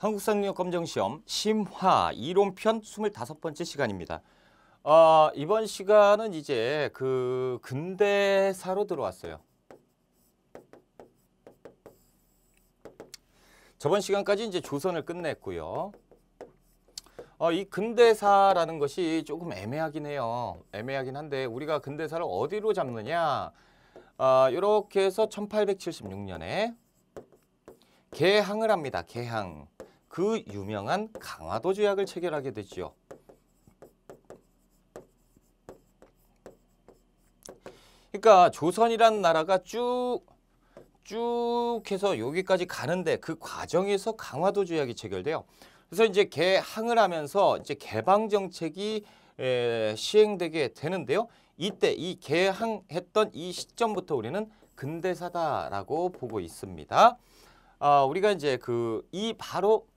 한국상용검정시험 심화 이론편 25번째 시간입니다. 어, 이번 시간은 이제 그 근대사로 들어왔어요. 저번 시간까지 이제 조선을 끝냈고요. 어, 이 근대사라는 것이 조금 애매하긴 해요. 애매하긴 한데 우리가 근대사를 어디로 잡느냐 어, 아, 이렇게 해서 1876년에 개항을 합니다. 개항. 그 유명한 강화도 조약을 체결하게 되지요. 그러니까 조선이라는 나라가 쭉 쭉 해서 여기까지 가는데 그 과정에서 강화도 조약이 체결돼요. 그래서 이제 개항을 하면서 이제 개방 정책이 에, 시행되게 되는데요. 이때 이 개항했던 이 시점부터 우리는 근대사다라고 보고 있습니다. 아, 우리가 이제 그 이 바로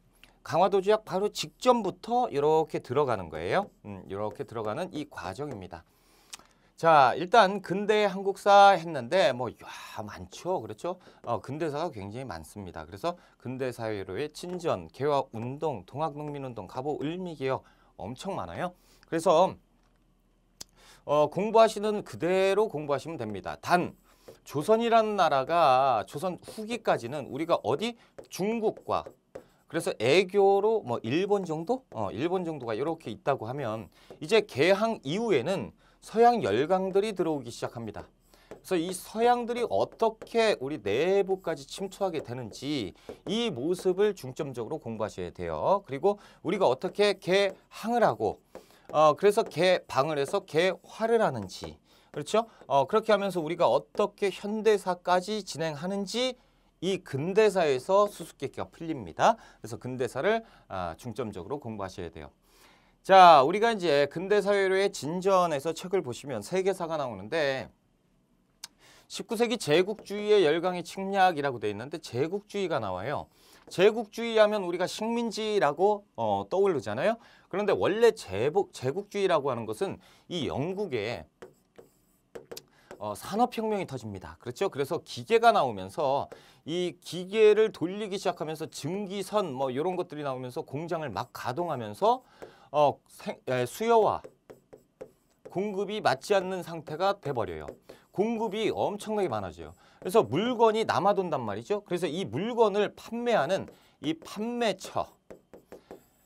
강화도 지역 바로 직전부터 이렇게 들어가는 거예요. 음, 이렇게 들어가는 이 과정입니다. 자, 일단 근대 한국사 했는데 뭐 야, 많죠. 그렇죠? 어, 근대사가 굉장히 많습니다. 그래서 근대 사회로의 친전, 개화 운동, 동학 농민 운동, 가보 을미 개혁 엄청 많아요. 그래서 어, 공부하시는 그대로 공부하시면 됩니다. 단 조선이라는 나라가 조선 후기까지는 우리가 어디 중국과 그래서 애교로 뭐 1번 정도? 어, 1번 정도가 이렇게 있다고 하면 이제 개항 이후에는 서양 열강들이 들어오기 시작합니다. 그래서 이 서양들이 어떻게 우리 내부까지 침투하게 되는지 이 모습을 중점적으로 공부하셔야 돼요. 그리고 우리가 어떻게 개항을 하고 어, 그래서 개방을 해서 개화를 하는지 그렇죠? 어, 그렇게 하면서 우리가 어떻게 현대사까지 진행하는지 이 근대사에서 수수께끼가 풀립니다. 그래서 근대사를 아, 중점적으로 공부하셔야 돼요. 자, 우리가 이제 근대 사회로의 진전에서 책을 보시면 세계사가 나오는데 19세기 제국주의의 열강의 침략이라고 돼 있는데 제국주의가 나와요. 제국주의 하면 우리가 식민지라고 어, 떠오르잖아요. 그런데 원래 제복, 제국주의라고 하는 것은 이 영국의 어, 산업혁명이 터집니다. 그렇죠? 그래서 기계가 나오면서 이 기계를 돌리기 시작하면서 증기선 뭐 이런 것들이 나오면서 공장을 막 가동하면서 어, 생, 에, 수요와 공급이 맞지 않는 상태가 돼버려요. 공급이 엄청나게 많아져요. 그래서 물건이 남아돈단 말이죠. 그래서 이 물건을 판매하는 이 판매처,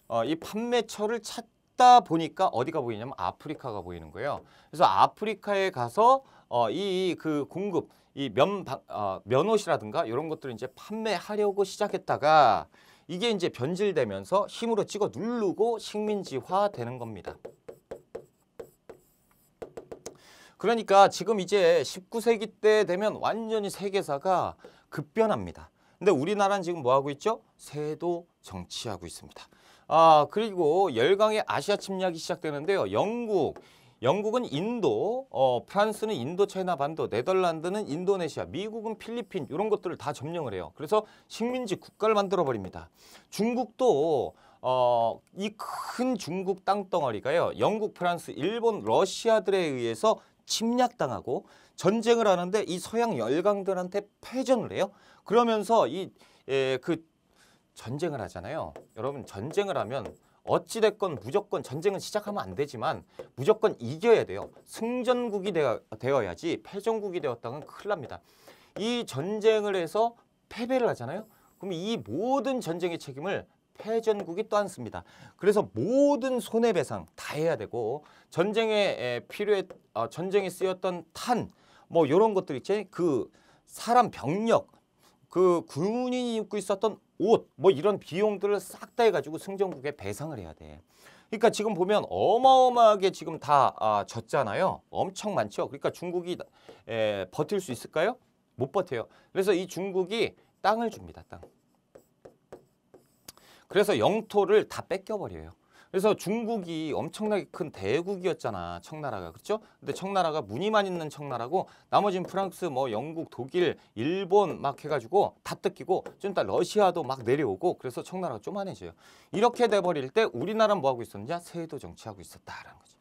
어, 이 판매처를 찾다 보니까 어디가 보이냐면 아프리카가 보이는 거예요. 그래서 아프리카에 가서 어, 이 그 공급 이면 어, 면옷이라든가 이런 것들을 이제 판매하려고 시작했다가 이게 이제 변질되면서 힘으로 찍어 누르고 식민지화 되는 겁니다. 그러니까 지금 이제 19세기 때 되면 완전히 세계사가 급변합니다. 근데 우리나라는 지금 뭐하고 있죠? 세도 정치하고 있습니다. 아 그리고 열강의 아시아 침략이 시작되는데요. 영국, 영국은 인도, 어, 프랑스는 인도 차이나 반도, 네덜란드는 인도네시아, 미국은 필리핀 이런 것들을 다 점령을 해요. 그래서 식민지 국가를 만들어 버립니다. 중국도 어, 이큰 중국 땅덩어리가요. 영국, 프랑스, 일본, 러시아들에 의해서 침략당하고 전쟁을 하는데 이 서양 열강들한테 패전을 해요. 그러면서 이그 예, 전쟁을 하잖아요. 여러분 전쟁을 하면 어찌됐건 무조건 전쟁은 시작하면 안 되지만 무조건 이겨야 돼요. 승전국이 되어, 야지 패전국이 되었다면 큰일 납니다. 이 전쟁을 해서 패배를 하잖아요. 그럼 이 모든 전쟁의 책임을 패전국이 또한 습니다 그래서 모든 손해배상 다 해야 되고 전쟁에 필요해 어, 전쟁에 쓰였던 탄 뭐 이런 것들 있지 그 사람 병력 그 군인이 입고 있었던 옷, 뭐 이런 비용들을 싹 다 해가지고 승전국에 배상을 해야 돼. 그러니까 지금 보면 어마어마하게 지금 다 아, 졌잖아요. 엄청 많죠. 그러니까 중국이 에, 버틸 수 있을까요? 못 버텨요. 그래서 이 중국이 땅을 줍니다. 땅. 그래서 영토를 다 뺏겨버려요. 그래서 중국이 엄청나게 큰 대국이었잖아 청나라가 그렇죠? 근데 청나라가 무늬만 있는 청나라고 나머지는 프랑스 뭐 영국 독일 일본 막 해가지고 다 뜯기고 좀 이따 러시아도 막 내려오고 그래서 청나라가 쪼만해져요. 이렇게 돼버릴 때 우리나라는 뭐 하고 있었느냐 세도 정치하고 있었다라는 거죠.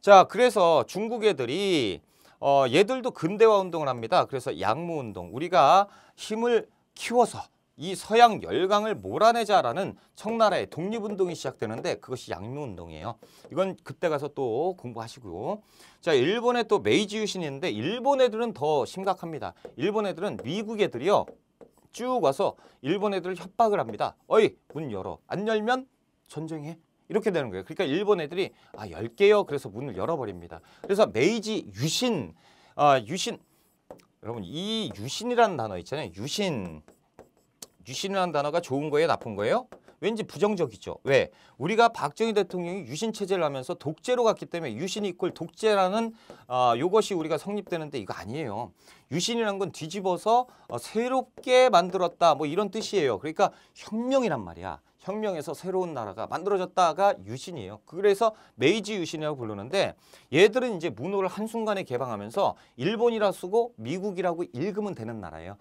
자 그래서 중국 애들이 어 얘들도 근대화 운동을 합니다. 그래서 양무 운동 우리가 힘을 키워서 이 서양 열강을 몰아내자라는 청나라의 독립운동이 시작되는데 그것이 양묘운동이에요. 이건 그때 가서 또 공부하시고요. 자, 일본의 또 메이지 유신인데 일본 애들은 더 심각합니다. 일본 애들은 미국 애들이요. 쭉 와서 일본 애들을 협박을 합니다. 어이 문 열어. 안 열면 전쟁해. 이렇게 되는 거예요. 그러니까 일본 애들이 아 열게요. 그래서 문을 열어버립니다. 그래서 메이지 유신, 아 유신 여러분 이 유신이라는 단어 있잖아요. 유신 유신이라는 단어가 좋은 거예요? 나쁜 거예요? 왠지 부정적이죠. 왜? 우리가 박정희 대통령이 유신 체제를 하면서 독재로 갔기 때문에 유신이 이퀄 독재라는 어, 요것이 우리가 성립되는데 이거 아니에요. 유신이라는 건 뒤집어서 어, 새롭게 만들었다 뭐 이런 뜻이에요. 그러니까 혁명이란 말이야. 혁명에서 새로운 나라가 만들어졌다가 유신이에요. 그래서 메이지 유신이라고 부르는데 얘들은 이제 문호를 한순간에 개방하면서 일본이라 쓰고 미국이라고 읽으면 되는 나라예요.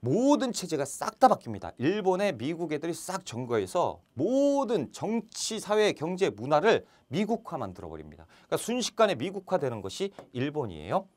모든 체제가 싹 다 바뀝니다. 일본에 미국 애들이 싹 정거해서 모든 정치, 사회, 경제, 문화를 미국화 만들어버립니다. 그러니까 순식간에 미국화되는 것이 일본이에요.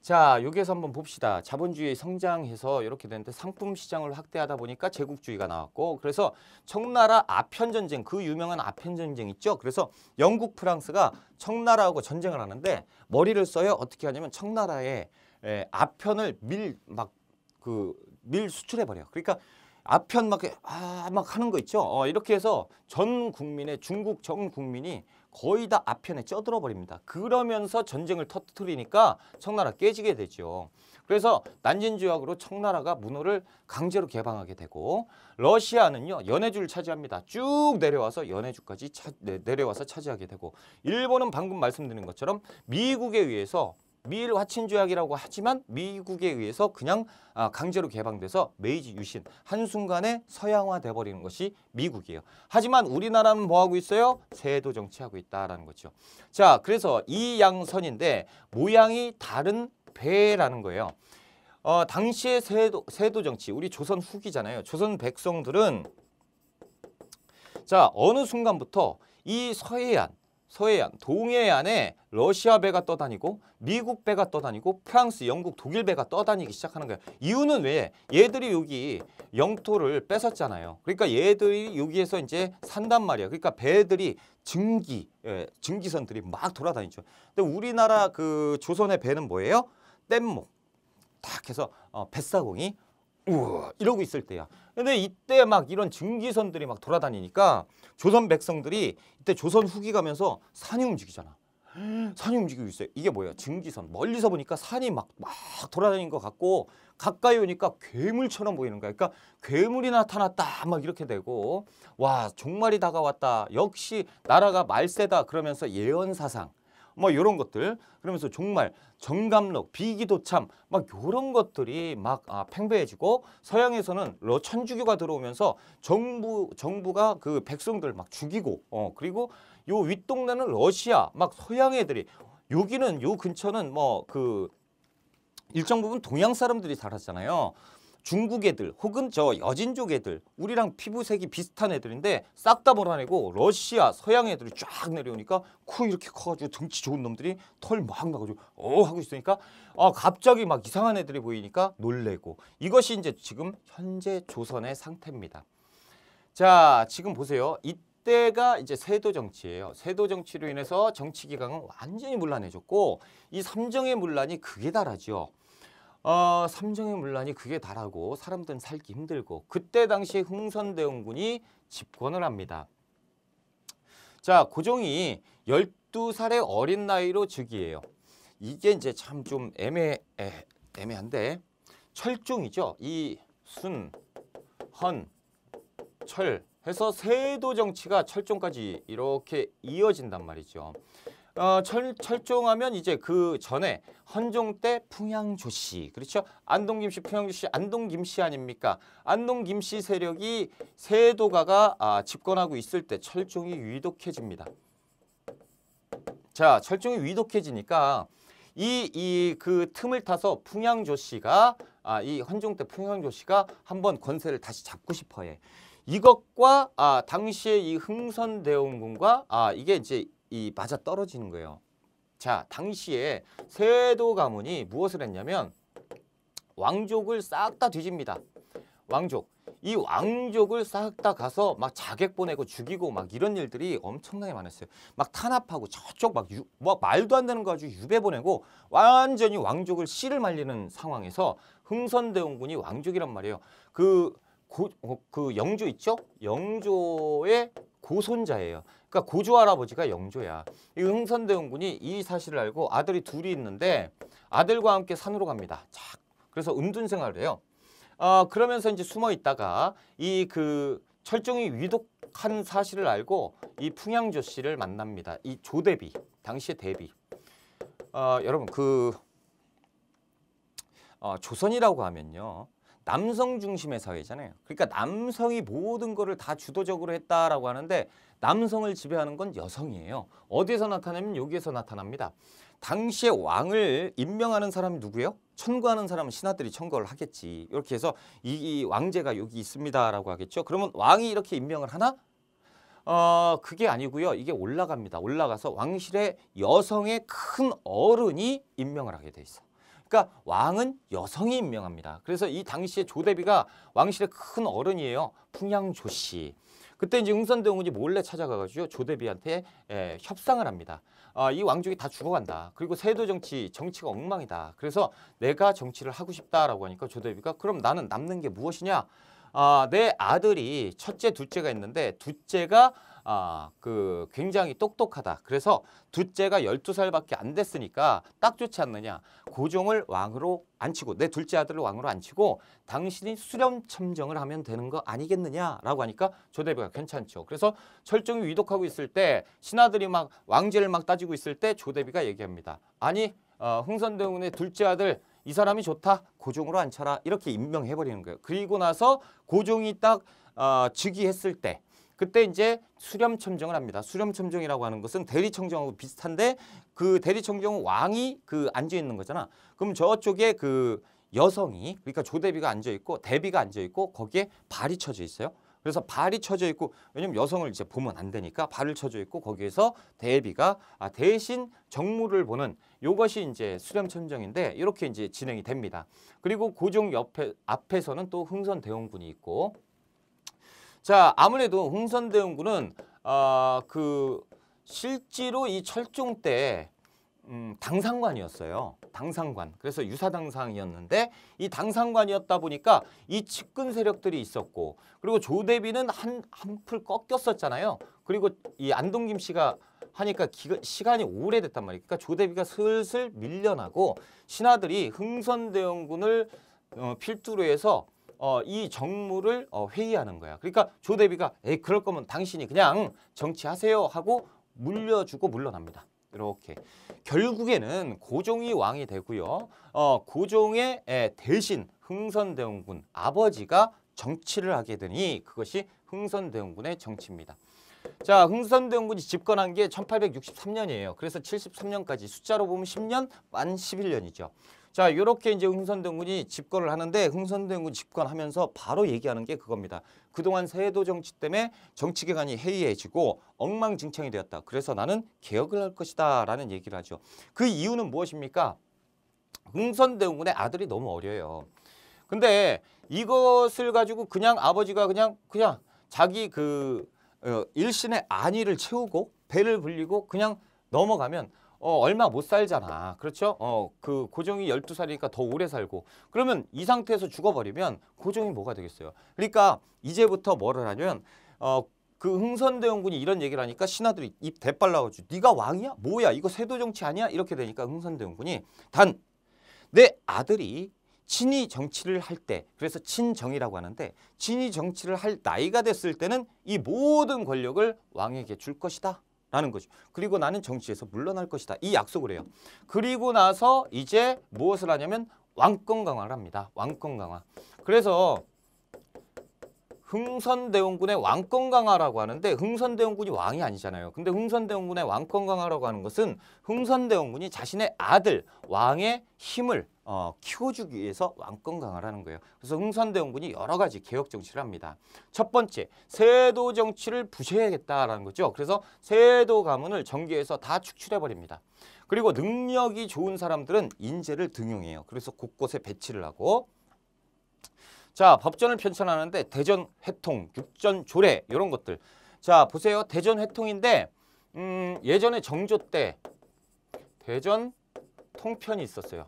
자, 여기에서 한번 봅시다. 자본주의 성장해서 이렇게 되는데 상품 시장을 확대하다 보니까 제국주의가 나왔고 그래서 청나라 아편 전쟁 그 유명한 아편 전쟁 있죠. 그래서 영국 프랑스가 청나라하고 전쟁을 하는데 머리를 써요. 어떻게 하냐면 청나라의 에, 아편을 밀막 그밀 수출해 버려. 그러니까 아편 막, 아, 막 하는 거 있죠. 어, 이렇게 해서 전 국민의 중국 전 국민이 거의 다 아편에 쪄들어 버립니다. 그러면서 전쟁을 터뜨리니까 청나라 깨지게 되죠. 그래서 난진 조약으로 청나라가 문호를 강제로 개방하게 되고 러시아는요 연해주를 차지합니다. 쭉 내려와서 연해주까지 차, 네, 내려와서 차지하게 되고 일본은 방금 말씀드린 것처럼 미국에 의해서 미일 화친 조약이라고 하지만 미국에 의해서 그냥 아, 강제로 개방돼서 메이지 유신 한순간에 서양화돼 버리는 것이 미국이에요. 하지만 우리나라는 뭐 하고 있어요? 세도 정치하고 있다라는 거죠. 자, 그래서 이 양선인데 모양이 다른 배라는 거예요. 어, 당시의 세도, 세도 정치, 우리 조선 후기잖아요. 조선 백성들은 자, 어느 순간부터 이 서해안 서해안, 동해안에 러시아 배가 떠다니고 미국 배가 떠다니고 프랑스, 영국, 독일 배가 떠다니기 시작하는 거예요. 이유는 왜? 얘들이 여기 영토를 뺏었잖아요. 그러니까 얘들이 여기에서 이제 산단 말이야. 그러니까 배들이 증기, 예, 증기선들이 막 돌아다니죠. 근데 우리나라 그 조선의 배는 뭐예요? 뗏목. 딱 해서 어, 뱃사공이 우와 이러고 있을 때야. 근데 이때 막 이런 증기선들이 막 돌아다니니까 조선 백성들이 이때 조선 후기 가면서 산이 움직이잖아. 산이 움직이고 있어요. 이게 뭐예요? 증기선. 멀리서 보니까 산이 막, 막돌아다닌것 같고 가까이 오니까 괴물처럼 보이는 거야. 그러니까 괴물이 나타났다 막 이렇게 되고 와 종말이 다가왔다. 역시 나라가 말세다 그러면서 예언사상 뭐 이런 것들 그러면서 정말 정감록, 비기도참 막 이런 것들이 막 아, 팽배해지고 서양에서는 러 천주교가 들어오면서 정부 정부가 그 백성들 막 죽이고 어 그리고 요 윗동네는 러시아 막 서양 애들이 여기는 요 근처는 뭐 그 일정 부분 동양 사람들이 살았잖아요. 중국 애들 혹은 저 여진족 애들 우리랑 피부색이 비슷한 애들인데 싹 다 몰아내고 러시아 서양 애들이 쫙 내려오니까 코 이렇게 커가지고 등치 좋은 놈들이 털 막 나가지고 어 하고 있으니까 아 갑자기 막 이상한 애들이 보이니까 놀래고 이것이 이제 지금 현재 조선의 상태입니다. 자 지금 보세요. 이때가 이제 세도 정치예요. 세도 정치로 인해서 정치 기강은 완전히 물란해졌고 이 삼정의 물란이 극에 달하죠. 어, 삼정의 문란이 그게 다라고 사람들은 살기 힘들고 그때 당시 흥선대원군이 집권을 합니다. 자, 고종이 열두 살의 어린 나이로 즉위해요. 이게 이제 참 좀 애매, 애매한데 철종이죠. 이 순, 헌, 철 해서 세도 정치가 철종까지 이렇게 이어진단 말이죠. 어, 철, 철종하면 이제 그 전에 헌종 때 풍양조 씨 그렇죠? 안동 김씨 풍양조 씨 안동 김씨 아닙니까? 안동 김씨 세력이 세도가가 아, 집권하고 있을 때 철종이 위독해집니다. 자 철종이 위독해지니까 이 이 그 틈을 타서 풍양조 씨가 아, 이 헌종 때 풍양조 씨가 한번 권세를 다시 잡고 싶어해. 이것과 아, 당시에 이 흥선대원군과 아, 이게 이제 이 맞아 떨어지는 거예요. 자, 당시에 세도 가문이 무엇을 했냐면 왕족을 싹 다 뒤집니다. 왕족. 이 왕족을 싹 다 가서 막 자객 보내고 죽이고 막 이런 일들이 엄청나게 많았어요. 막 탄압하고 저쪽 막, 유, 막 뭐 말도 안 되는 거 가지고 유배 보내고 완전히 왕족을 씨를 말리는 상황에서 흥선대원군이 왕족이란 말이에요. 그, 고, 어, 그 영조 있죠? 영조의 고손자예요. 그러니까 고조 할아버지가 영조야. 이 흥선대원군이 이 사실을 알고 아들이 둘이 있는데 아들과 함께 산으로 갑니다. 착. 그래서 음둔 생활을 해요. 어, 그러면서 이제 숨어 있다가 이 그 철종이 위독한 사실을 알고 이 풍양조 씨를 만납니다. 이 조대비, 당시의 대비. 어, 여러분 그 어, 조선이라고 하면요. 남성 중심의 사회잖아요. 그러니까 남성이 모든 거를 다 주도적으로 했다라고 하는데 남성을 지배하는 건 여성이에요. 어디에서 나타나면 여기에서 나타납니다. 당시에 왕을 임명하는 사람이 누구예요? 천거하는 사람은 신하들이 천거를 하겠지. 이렇게 해서 이 왕제가 여기 있습니다라고 하겠죠. 그러면 왕이 이렇게 임명을 하나? 어, 그게 아니고요. 이게 올라갑니다. 올라가서 왕실의 여성의 큰 어른이 임명을 하게 돼 있어. 그러니까 왕은 여성이 임명합니다. 그래서 이 당시에 조대비가 왕실의 큰 어른이에요. 풍양조 씨. 그때 이제 응선대원군이 몰래 찾아가가지고 조대비한테 에, 예, 협상을 합니다. 아, 이 왕족이 다 죽어간다. 그리고 세도 정치, 정치가 엉망이다. 그래서 내가 정치를 하고 싶다라고 하니까 조대비가 그럼 나는 남는 게 무엇이냐? 아, 내 아들이 첫째, 둘째가 있는데 둘째가 아, 그 굉장히 똑똑하다. 그래서 둘째가 1 2 살밖에안 됐으니까 딱 좋지 않느냐. 고종을 왕으로 앉히고 내 둘째 아들을 왕으로 앉히고 당신이 수렴 참정을 하면 되는 거 아니겠느냐라고 하니까 조대비가 괜찮죠. 그래서 철종이 위독하고 있을 때 신하들이 막 왕제를 막 따지고 있을 때 조대비가 얘기합니다. 아니 어, 흥선대군의 둘째 아들 이 사람이 좋다 고종으로 앉혀라 이렇게 임명해버리는 거예요. 그리고 나서 고종이 딱 어, 즉위했을 때 그때 이제 수렴 첨정을 합니다. 수렴 첨정이라고 하는 것은 대리 청정하고 비슷한데 그 대리 청정은 왕이 그 앉아 있는 거잖아. 그럼 저쪽에 그 여성이 그러니까 조대비가 앉아 있고 대비가 앉아 있고 거기에 발이 쳐져 있어요. 그래서 발이 쳐져 있고 왜냐면 여성을 이제 보면 안 되니까 발을 쳐져 있고 거기에서 대비가 아, 대신 정무를 보는 요것이 이제 수렴 첨정인데 이렇게 이제 진행이 됩니다. 그리고 고종 옆에 앞에서는 또 흥선 대원군이 있고 자, 아무래도 흥선대원군은 어, 그 실제로 이 철종 때 음, 당상관이었어요. 당상관. 그래서 유사당상이었는데 이 당상관이었다 보니까 이 측근 세력들이 있었고 그리고 조대비는 한 한풀 꺾였었잖아요. 그리고 이 안동김 씨가 하니까 기가, 시간이 오래됐단 말이에요. 그러니까 조대비가 슬슬 밀려나고 신하들이 흥선대원군을 어, 필두로 해서 어, 이 정무를 어, 회의하는 거야. 그러니까 조대비가 에 그럴 거면 당신이 그냥 정치하세요 하고 물려주고 물러납니다. 이렇게 결국에는 고종이 왕이 되고요. 어, 고종의 에, 예, 대신 흥선대원군 아버지가 정치를 하게 되니 그것이 흥선대원군의 정치입니다. 자, 흥선대원군이 집권한 게 1863년이에요. 그래서 73년까지 숫자로 보면 10년 만 11년이죠. 자, 이렇게 이제 흥선대군이 집권을 하는데 흥선대군 집권하면서 바로 얘기하는 게 그겁니다. 그동안 세도 정치 때문에 정치 기관이 해이해지고 엉망진창이 되었다. 그래서 나는 개혁을 할 것이다 라는 얘기를 하죠. 그 이유는 무엇입니까? 흥선대군의 아들이 너무 어려요. 근데 이것을 가지고 그냥 아버지가 그냥 그냥 자기 그 어, 일신의 안위를 채우고 배를 불리고 그냥 넘어가면 어, 얼마 못 살잖아. 그렇죠? 어, 그 고종이 1 2 살이니까더 오래 살고. 그러면 이 상태에서 죽어버리면 고종이 뭐가 되겠어요? 그러니까 이제부터 뭐를 하냐면 어, 그 흥선대원군이 이런 얘기를 하니까 신하들이 입대빨나가지고 네가 왕이야? 뭐야? 이거 세도정치 아니야? 이렇게 되니까 흥선대원군이 단 내 아들이 친위 정치를 할 때 그래서 친정이라고 하는데 친위 정치를 할 나이가 됐을 때는 이 모든 권력을 왕에게 줄 것이다. 라는 거죠. 그리고 나는 정치에서 물러날 것이다. 이 약속을 해요. 그리고 나서 이제 무엇을 하냐면 왕권 강화를 합니다. 왕권 강화. 그래서 흥선대원군의 왕권 강화라고 하는데 흥선대원군이 왕이 아니잖아요. 근데 흥선대원군의 왕권 강화라고 하는 것은 흥선대원군이 자신의 아들 왕의 힘을 어, 키워주기 위해서 왕권 강화하는 거예요. 그래서 흥선대원군이 여러 가지 개혁 정치를 합니다. 첫 번째, 세도 정치를 부셔야겠다라는 거죠. 그래서 세도 가문을 정계에서 다 축출해버립니다. 그리고 능력이 좋은 사람들은 인재를 등용해요. 그래서 곳곳에 배치를 하고 자 법전을 편찬하는데 대전 회통, 육전 조례 이런 것들 자 보세요. 대전 회통인데 음, 예전에 정조 때 대전 통편이 있었어요.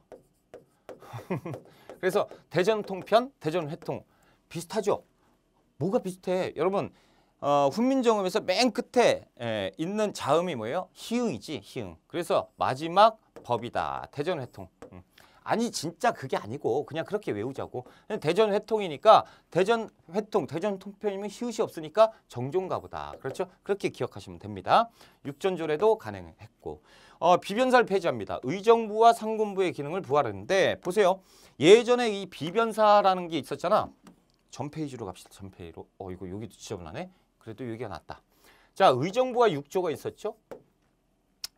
그래서 대전 통편, 대전 회통 비슷하죠? 뭐가 비슷해? 여러분 어, 훈민정음에서 맨 끝에 에, 예, 있는 자음이 뭐예요? 희응이지, 희응. 그래서 마지막 법이다, 대전 회통. 아니 진짜 그게 아니고 그냥 그렇게 외우자고 그냥 대전 회통이니까 대전 회통 대전 통편이면 히읗이 없으니까 정종가 보다 그렇죠 그렇게 기억하시면 됩니다 육전조례도 가능했고 어, 비변사를 폐지합니다 의정부와 상군부의 기능을 부활했는데 보세요 예전에 이 비변사라는 게 있었잖아 전 페이지로 갑시다 전 페이지로 어 이거 여기도 지저분하네 그래도 여기가 낫다 자 의정부와 육조가 있었죠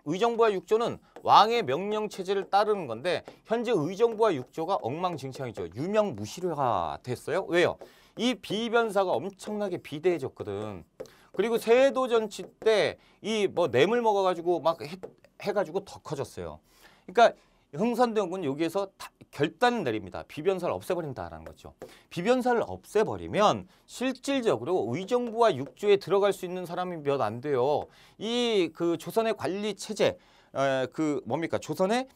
의정부와 육조는 왕의 명령 체제를 따르는 건데 현재 의정부와 육조가 엉망진창이죠. 유명무실화 됐어요. 왜요? 이 비변사가 엄청나게 비대해졌거든. 그리고 세도 전치 때 이 뭐 뇌물 먹어가지고 막 해, 해가지고 더 커졌어요. 그러니까 흥선대원군 여기에서 다, 결단을 내립니다. 비변사를 없애버린다라는 거죠. 비변사를 없애버리면 실질적으로 의정부와 육조에 들어갈 수 있는 사람이 몇 안 돼요. 이 그 조선의 관리 체제, 에, 어, 그 뭡니까 조선의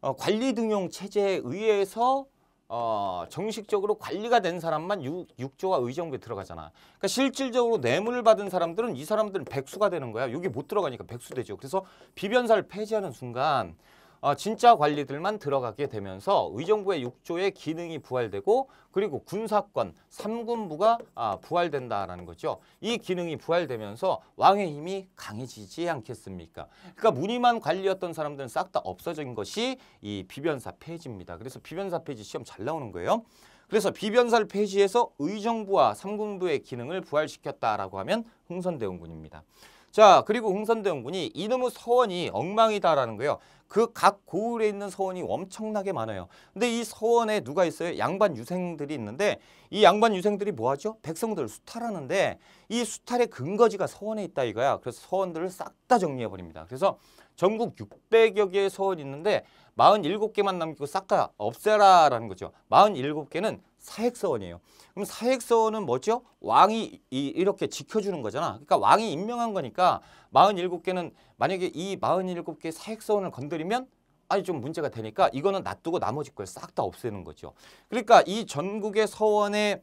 어, 관리 등용 체제에 의해서 어, 정식적으로 관리가 된 사람만 육, 육조와 의정부에 들어가잖아. 그러니까 실질적으로 뇌물을 받은 사람들은 이 사람들은 백수가 되는 거야. 여기 못 들어가니까 백수 되죠. 그래서 비변사를 폐지하는 순간 어, 진짜 관리들만 들어가게 되면서 의정부의 6조의 기능이 부활되고 그리고 군사권 3군부가 아, 부활된다라는 거죠. 이 기능이 부활되면서 왕의 힘이 강해지지 않겠습니까? 그러니까 무늬만 관리였던 사람들은 싹 다 없어진 것이 이 비변사 폐지입니다. 그래서 비변사 폐지 시험 잘 나오는 거예요. 그래서 비변사를 폐지해서 의정부와 삼군부의 기능을 부활시켰다라고 하면 흥선대원군입니다. 자 그리고 홍선대원군이 이놈의 서원이 엉망이다라는 거예요. 그 각 고을에 있는 서원이 엄청나게 많아요. 근데 이 서원에 누가 있어요? 양반 유생들이 있는데 이 양반 유생들이 뭐하죠? 백성들을 수탈하는데 이 수탈의 근거지가 서원에 있다 이거야. 그래서 서원들을 싹 다 정리해버립니다. 그래서 전국 600여 개의 서원이 있는데 47개만 남기고 싹 다 없애라라는 거죠. 47개는 사핵서원이에요. 그럼 사핵서원은 뭐죠? 왕이 이, 렇게 지켜주는 거잖아. 그러니까 왕이 임명한 거니까 47개는 만약에 이 47개 사핵서원을 건드리면 아니 좀 문제가 되니까 이거는 놔두고 나머지 걸 싹 다 없애는 거죠. 그러니까 이 전국의 서원에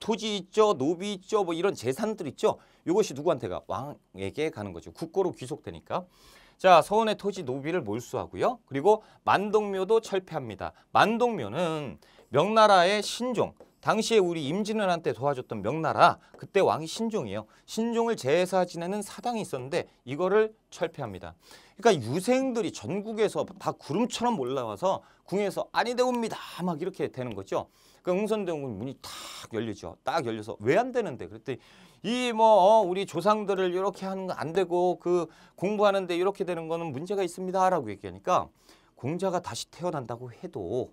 토지 있죠, 노비 있죠, 뭐 이런 재산들 있죠. 이것이 누구한테가 왕에게 가는 거죠. 국고로 귀속되니까. 자, 서원의 토지 노비를 몰수하고요. 그리고 만동묘도 철폐합니다. 만동묘는 명나라의 신종 당시에 우리 임진왜란때 도와줬던 명나라 그때 왕이 신종이에요. 신종을 제사 지내는 사당이 있었는데 이거를 철폐합니다. 그러니까 유생들이 전국에서 다 구름처럼 올라와서 궁에서 아니 되옵니다 막 이렇게 되는 거죠. 그 흥선대군 원 문이 탁 열리죠. 딱 열려서 왜 안 되는데 그랬더니 이뭐 어, 우리 조상들을 이렇게 하는 건안 되고 그 공부하는데 이렇게 되는 거는 문제가 있습니다라고 얘기하니까 공자가 다시 태어난다고 해도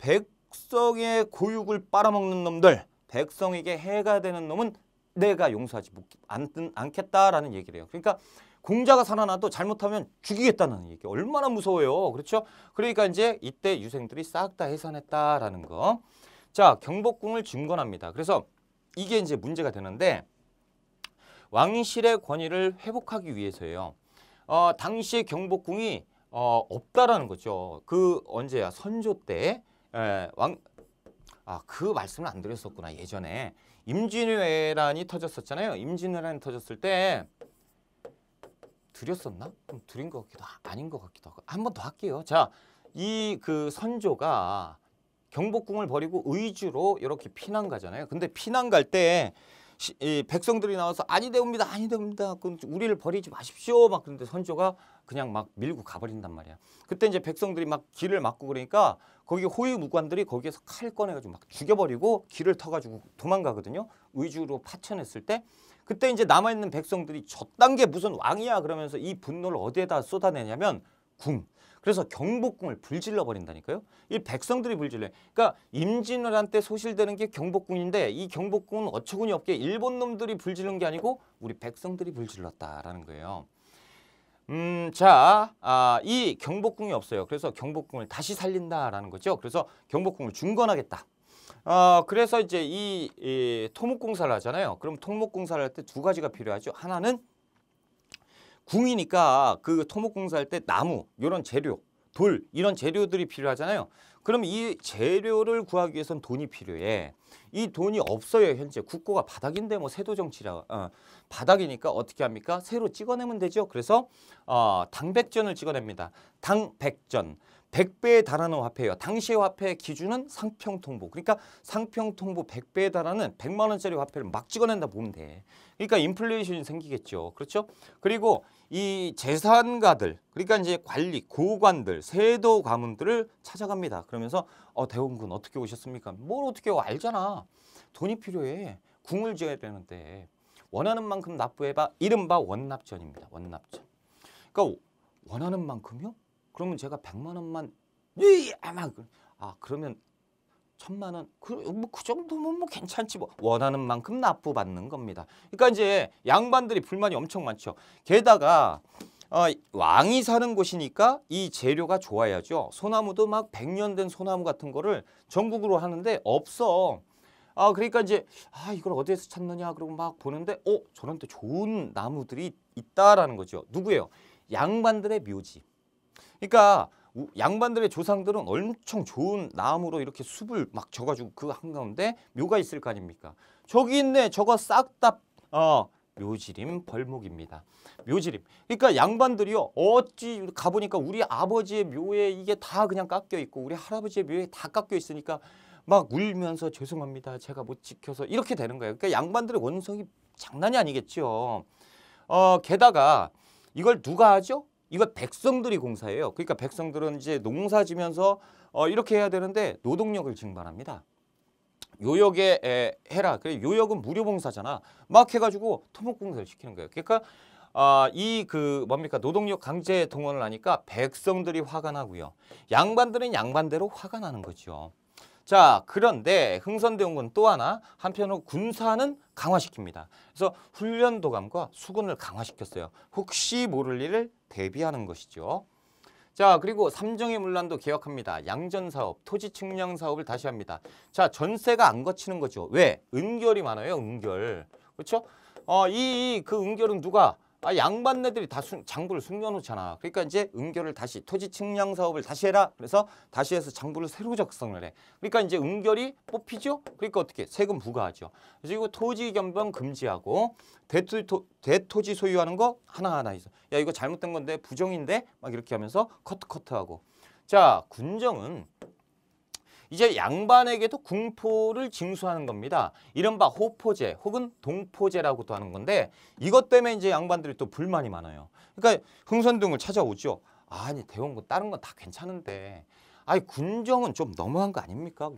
백성의 고육을 빨아먹는 놈들, 백성에게 해가 되는 놈은 내가 용서하지 않겠다라는 얘기를 해요. 그러니까 공자가 살아나도 잘못하면 죽이겠다는 얘기. 얼마나 무서워요. 그렇죠? 그러니까 이제 이때 유생들이 싹 다 해산했다라는 거. 자, 경복궁을 증권합니다 그래서 이게 이제 문제가 되는데 왕실의 권위를 회복하기 위해서예요. 어, 당시의 경복궁이 어, 없다라는 거죠. 그 언제야? 선조 때 예, 왕, 아, 그 말씀을 안 드렸었구나, 예전에. 임진왜란이 터졌었잖아요. 임진왜란이 터졌을 때 드렸었나? 좀 드린 것 같기도 하 아닌 것 같기도 하고 한 번 더 할게요. 자, 이 그 선조가 경복궁을 버리고 의주로 이렇게 피난 가잖아요. 근데 피난 갈때 시, 이 백성들이 나와서 아니 됩니다 아니 됩니다 그럼 우리를 버리지 마십시오 막 그런데 선조가 그냥 막 밀고 가버린단 말이야 그때 이제 백성들이 막 길을 막고 그러니까 거기 호위무관들이 거기에서 칼 꺼내가지고 막 죽여버리고 길을 터가지고 도망가거든요 의주로 파천했을 때 그때 이제 남아있는 백성들이 저딴 게 무슨 왕이야 그러면서 이 분노를 어디에다 쏟아내냐면 궁 그래서 경복궁을 불질러 버린다니까요. 이 백성들이 불질러. 요 그러니까 임진왜란 때 소실되는 게 경복궁인데 이 경복궁은 어처구니 없게 일본 놈들이 불질른 게 아니고 우리 백성들이 불질렀다라는 거예요. 음, 자, 아, 이 경복궁이 없어요. 그래서 경복궁을 다시 살린다라는 거죠. 그래서 경복궁을 중건하겠다. 어, 그래서 이제 이, 이 토목공사를 하잖아요. 그럼 토목공사를 할 때 두 가지가 필요하죠. 하나는 궁이니까 그 토목공사할 때 나무, 이런 재료, 돌 이런 재료들이 필요하잖아요. 그럼 이 재료를 구하기 위해선 돈이 필요해. 이 돈이 없어요 현재 국고가 바닥인데 뭐 세도 정치라 어, 바닥이니까 어떻게 합니까? 새로 찍어내면 되죠. 그래서 어, 당백전을 찍어냅니다. 당백전. 100배에 달하는 화폐예요. 당시 화폐 의 기준은 상평통보. 그러니까 상평통보 100배에 달하는 100만 원짜리 화폐를 막 찍어낸다 보면 돼. 그러니까 인플레이션이 생기겠죠. 그렇죠? 그리고 이 재산가들, 그러니까 이제 관리, 고관들, 세도 가문들을 찾아갑니다. 그러면서 어, 대원군 어떻게 오셨습니까? 뭘 어떻게 와? 알잖아. 돈이 필요해. 궁을 지어야 되는데 원하는 만큼 납부해봐. 이른바 원납전입니다. 원납전. 그러니까 원하는 만큼요? 그러면 제가 100만 원만 예. 아막 그, 아, 그러면 천만 원, 그, 뭐, 그 정도면 뭐 괜찮지 뭐. 원하는 만큼 납부받는 겁니다. 그러니까 이제 양반들이 불만이 엄청 많죠. 게다가 어, 왕이 사는 곳이니까 이 재료가 좋아야죠. 소나무도 막 100년 된 소나무 같은 거를 전국으로 하는데 없어. 아 그러니까 이제 아 이걸 어디에서 찾느냐 그러고 막 보는데 어 저런데 좋은 나무들이 있다라는 거죠. 누구예요? 양반들의 묘지. 그러니까 양반들의 조상들은 엄청 좋은 나무로 이렇게 숲을 막 져가지고 그 한가운데 묘가 있을 거 아닙니까? 저기 있네. 저거 싹다 어, 묘지림 벌목입니다. 묘지림. 그러니까 양반들이요. 어찌 가보니까 우리 아버지의 묘에 이게 다 그냥 깎여 있고 우리 할아버지의 묘에 다 깎여 있으니까 막 울면서 죄송합니다. 제가 못 지켜서 이렇게 되는 거예요. 그러니까 양반들의 원성이 장난이 아니겠죠. 어, 게다가 이걸 누가 하죠? 이거 백성들이 공사해요. 그러니까 백성들은 이제 농사 지면서 어, 이렇게 해야 되는데 노동력을 증발합니다. 요역에 에, 해라. 그래 요역은 무료 봉사잖아. 막 해가지고 토목 공사를 시키는 거예요. 그러니까 아, 이그 뭡니까 노동력 강제 동원을 하니까 백성들이 화가 나고요. 양반들은 양반대로 화가 나는 거죠. 자 그런데 흥선대원군 또 하나 한편으로 군사는 강화시킵니다. 그래서 훈련 도감과 수군을 강화시켰어요. 혹시 모를 일을 대비하는 것이죠. 자 그리고 삼정의 문란도 개혁합니다. 양전사업, 토지측량사업을 다시 합니다. 자 전세가 안 거치는 거죠. 왜? 은결이 많아요. 은결. 그렇죠? 어, 이, 이, 그 은결은 누가? 아, 양반네들이 다 수, 장부를 숨겨놓잖아 그러니까 이제 은결을 다시 토지 측량 사업을 다시 해라. 그래서 다시 해서 장부를 새로 작성을 해. 그러니까 이제 은결이 뽑히죠. 그러니까 어떻게 세금 부과하죠. 그리고 토지 겸병 금지하고 대토, 대토지 소유하는 거 하나하나 있어. 야 이거 잘못된 건데 부정인데 막 이렇게 하면서 커트커트하고. 자 군정은 이제 양반에게도 궁포를 징수하는 겁니다. 이른바 호포제 혹은 동포제라고도 하는 건데 이것 때문에 이제 양반들이 또 불만이 많아요. 그러니까 흥선등을 찾아오죠. 아니 대원군 다른 건 다 괜찮은데 아니 군정은 좀 너무한 거 아닙니까?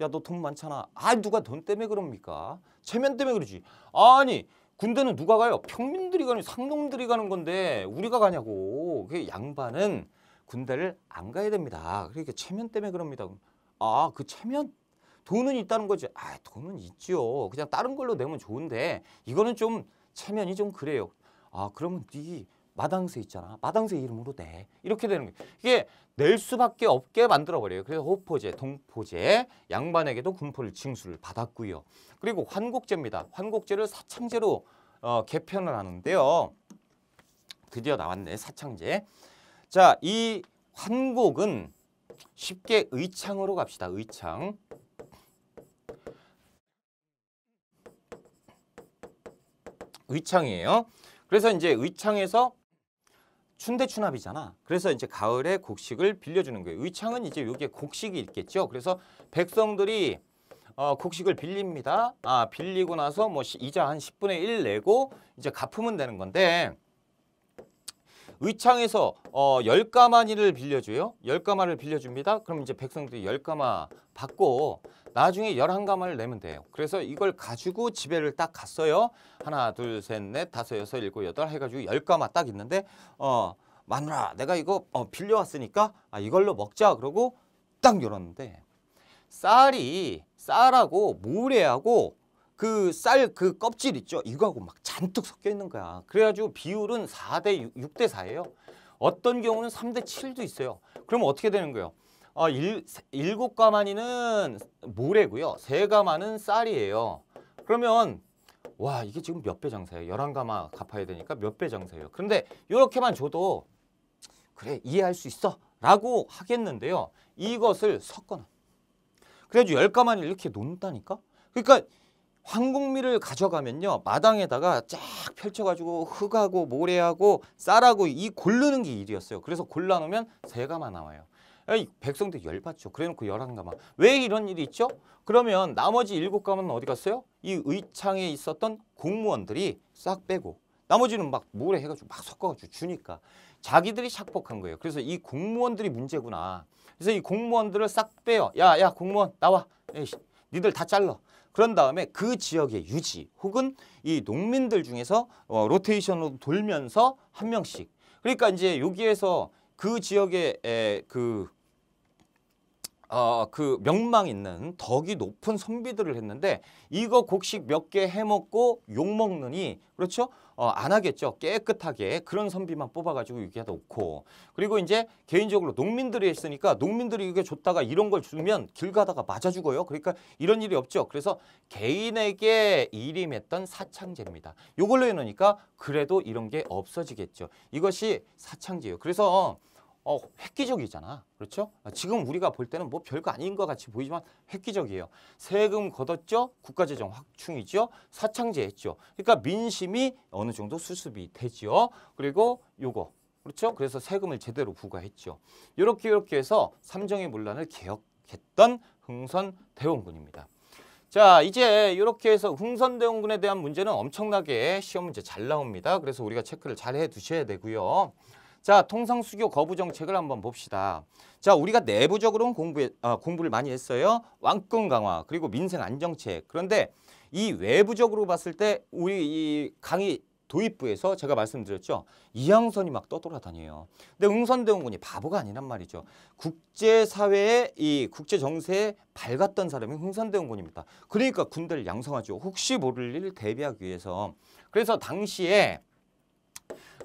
야너 돈 많잖아. 아 누가 돈 때문에 그럽니까? 체면 때문에 그러지. 아니 군대는 누가 가요? 평민들이 가는 상놈들이 가는 건데 우리가 가냐고. 그 양반은 군대를 안 가야 됩니다. 그러니까 체면 때문에 그럽니다. 아, 그참면 돈은 있다는 거지. 아, 돈은 있지요. 그냥 다른 걸로 내면 좋은데 이거는 좀 체면이 좀 그래요. 아, 그러면 네 마당새 있잖아. 마당새 이름으로 내. 이렇게 되는 거예요. 이게 낼 수밖에 없게 만들어버려요. 그래서 호포제, 동포제, 양반에게도 군포를 징수를 받았고요. 그리고 환곡제입니다. 환곡제를 사창제로 어, 개편을 하는데요. 드디어 나왔네, 사창제. 자, 이 환곡은 쉽게 의창으로 갑시다. 의창. 의창이에요. 그래서 이제 의창에서 춘대추납이잖아. 그래서 이제 가을에 곡식을 빌려주는 거예요. 의창은 이제 여기에 곡식이 있겠죠. 그래서 백성들이 어, 곡식을 빌립니다. 아, 빌리고 나서 뭐 이자 한 10분의 1 내고 이제 갚으면 되는 건데 의창에서 어, 10가마니를 빌려줘요. 10가마를 빌려줍니다. 그럼 이제 백성들이 10가마 받고 나중에 11가마를 내면 돼요. 그래서 이걸 가지고 집에를 딱 갔어요. 하나, 둘, 셋, 넷, 다섯, 여섯, 일곱, 여덟 해가지고 10가마 딱 있는데 어 마누라 내가 이거 어, 빌려왔으니까 아, 이걸로 먹자 그러고 딱 열었는데 쌀이 쌀하고 모래하고 그쌀그 그 껍질 있죠? 이거하고 막 잔뜩 섞여 있는 거야. 그래가지고 비율은 4대 6, 6대 4예요. 어떤 경우는 3대 7도 있어요. 그럼 어떻게 되는 거예요? 어, 일, 일 가마니는 모래고요. 3 가마는 쌀이에요. 그러면 와 이게 지금 몇 배 장사예요? 1 1 가마 갚아야 되니까 몇 배 장사예요. 그런데 이렇게만 줘도 그래 이해할 수 있어 라고 하겠는데요. 이것을 섞거나 그래가지고 1 0 가마니 를 이렇게 놓는다니까 그러니까 황궁미를 가져가면요 마당에다가 쫙 펼쳐가지고 흙하고 모래하고 쌀하고 이 고르는 게 일이었어요 그래서 골라놓으면 새가만 나와요 에이, 백성들 열받죠 그래놓고 열한 가마 왜 이런 일이 있죠? 그러면 나머지 일곱 가마는 어디 갔어요? 이 의창에 있었던 공무원들이 싹 빼고 나머지는 막 모래 해가지고 막 섞어가지고 주니까 자기들이 착복한 거예요 그래서 이 공무원들이 문제구나 그래서 이 공무원들을 싹 빼요 야야 야, 공무원 나와 에이, 니들 다 잘라 그런 다음에 그 지역의 유지 혹은 이 농민들 중에서 어, 로테이션으로 돌면서 한 명씩 그러니까 이제 여기에서 그 지역의 에, 그 어, 그 명망 있는 덕이 높은 선비들을 했는데 이거 곡식 몇 개 해먹고 욕먹느니 그렇죠? 어, 안 하겠죠. 깨끗하게 그런 선비만 뽑아가지고 여기에 놓고 그리고 이제 개인적으로 농민들이 했으니까 농민들이 이게 줬다가 이런 걸 주면 길 가다가 맞아 죽어요. 그러니까 이런 일이 없죠. 그래서 개인에게 이임했던 사창제입니다. 이걸로 해놓으니까 그래도 이런 게 없어지겠죠. 이것이 사창제예요. 그래서 어, 획기적이잖아. 그렇죠? 지금 우리가 볼 때는 뭐 별거 아닌 것 같이 보이지만 획기적이에요. 세금 걷었죠? 국가재정 확충이죠? 사창제 했죠? 그러니까 민심이 어느 정도 수습이 되지요. 그리고 요거. 그렇죠? 그래서 세금을 제대로 부과했죠. 이렇게 이렇게 해서 삼정의 문란을 개혁했던 흥선 대원군입니다. 자 이제 이렇게 해서 흥선대원군에 대한 문제는 엄청나게 시험 문제 잘 나옵니다. 그래서 우리가 체크를 잘 해두셔야 되고요. 자, 통상 수교 거부 정책을 한번 봅시다. 자, 우리가 내부적으로는 공부 아, 어, 공부를 많이 했어요. 왕권 강화, 그리고 민생 안정책. 그런데 이 외부적으로 봤을 때 우리 이 강의 도입부에서 제가 말씀드렸죠. 이항선이 막 떠돌아다녀요. 근데 응선대원군이 바보가 아니란 말이죠. 국제사회의 이 국제정세에 밝았던 사람이 응선대원군입니다 그러니까 군대를 양성하죠. 혹시 모를 일 대비하기 위해서. 그래서 당시에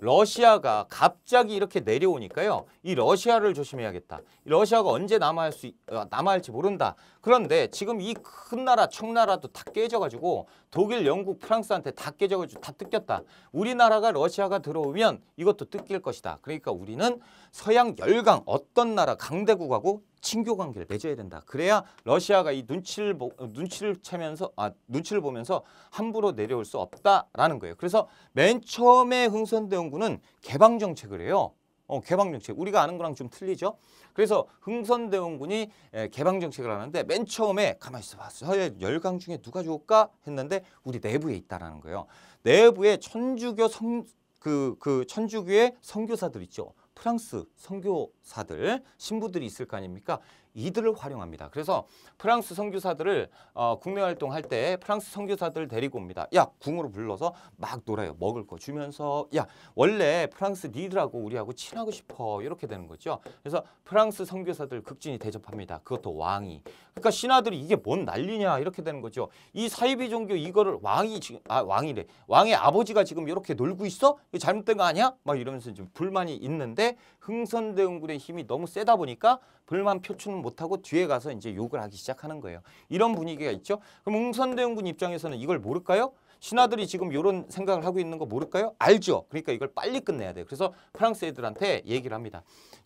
러시아가 갑자기 이렇게 내려오니까요. 이 러시아를 조심해야겠다. 러시아가 언제 남아할 수 어, 남아할지 모른다. 그런데 지금 이 큰 나라 청나라도 다 깨져가지고 독일, 영국, 프랑스한테 다 깨져가지고 다 뜯겼다. 우리나라가 러시아가 들어오면 이것도 뜯길 것이다. 그러니까 우리는 서양 열강 어떤 나라 강대국하고 친교 관계를 맺어야 된다. 그래야 러시아가 이 눈치를 보, 눈치를 채면서 아 눈치를 보면서 함부로 내려올 수 없다라는 거예요. 그래서 맨 처음에 흥선대원군은 개방 정책을 해요. 어, 개방 정책 우리가 아는 거랑 좀 틀리죠. 그래서 흥선대원군이 예, 개방 정책을 하는데 맨 처음에 가만히 있어봤어요 열강 중에 누가 좋을까 했는데 우리 내부에 있다라는 거예요. 내부에 천주교 성 그그 그 천주교의 선교사들 있죠. 프랑스 선교사들 신부들이 있을 거 아닙니까? 이들을 활용합니다. 그래서 프랑스 선교사들을 어, 국내 활동할 때 프랑스 선교사들 을 데리고 옵니다. 야 궁으로 불러서 막 놀아요. 먹을 거 주면서 야 원래 프랑스 니들하고 우리하고 친하고 싶어 이렇게 되는 거죠. 그래서 프랑스 선교사들 극진히 대접합니다. 그것도 왕이. 그러니까 신하들이 이게 뭔 난리냐 이렇게 되는 거죠. 이 사이비 종교 이거를 왕이 지금 아 왕이래 왕의 아버지가 지금 이렇게 놀고 있어? 이거 잘못된 거 아니야? 막 이러면서 좀 불만이 있는데 흥선대원군의 힘이 너무 세다 보니까 불만 표출은 못하고 뒤에 가서 이제 욕을 하기 시작하는 거예요. 이런 분위기가 있죠. 그럼 흥선대원군 입장에서는 이걸 모를까요? 신하들이 지금 이런 생각을 하고 있는 거 모를까요? 알죠. 그러니까 이걸 빨리 끝내야 돼요. 그래서 프랑스 애들한테 얘기를 합니다.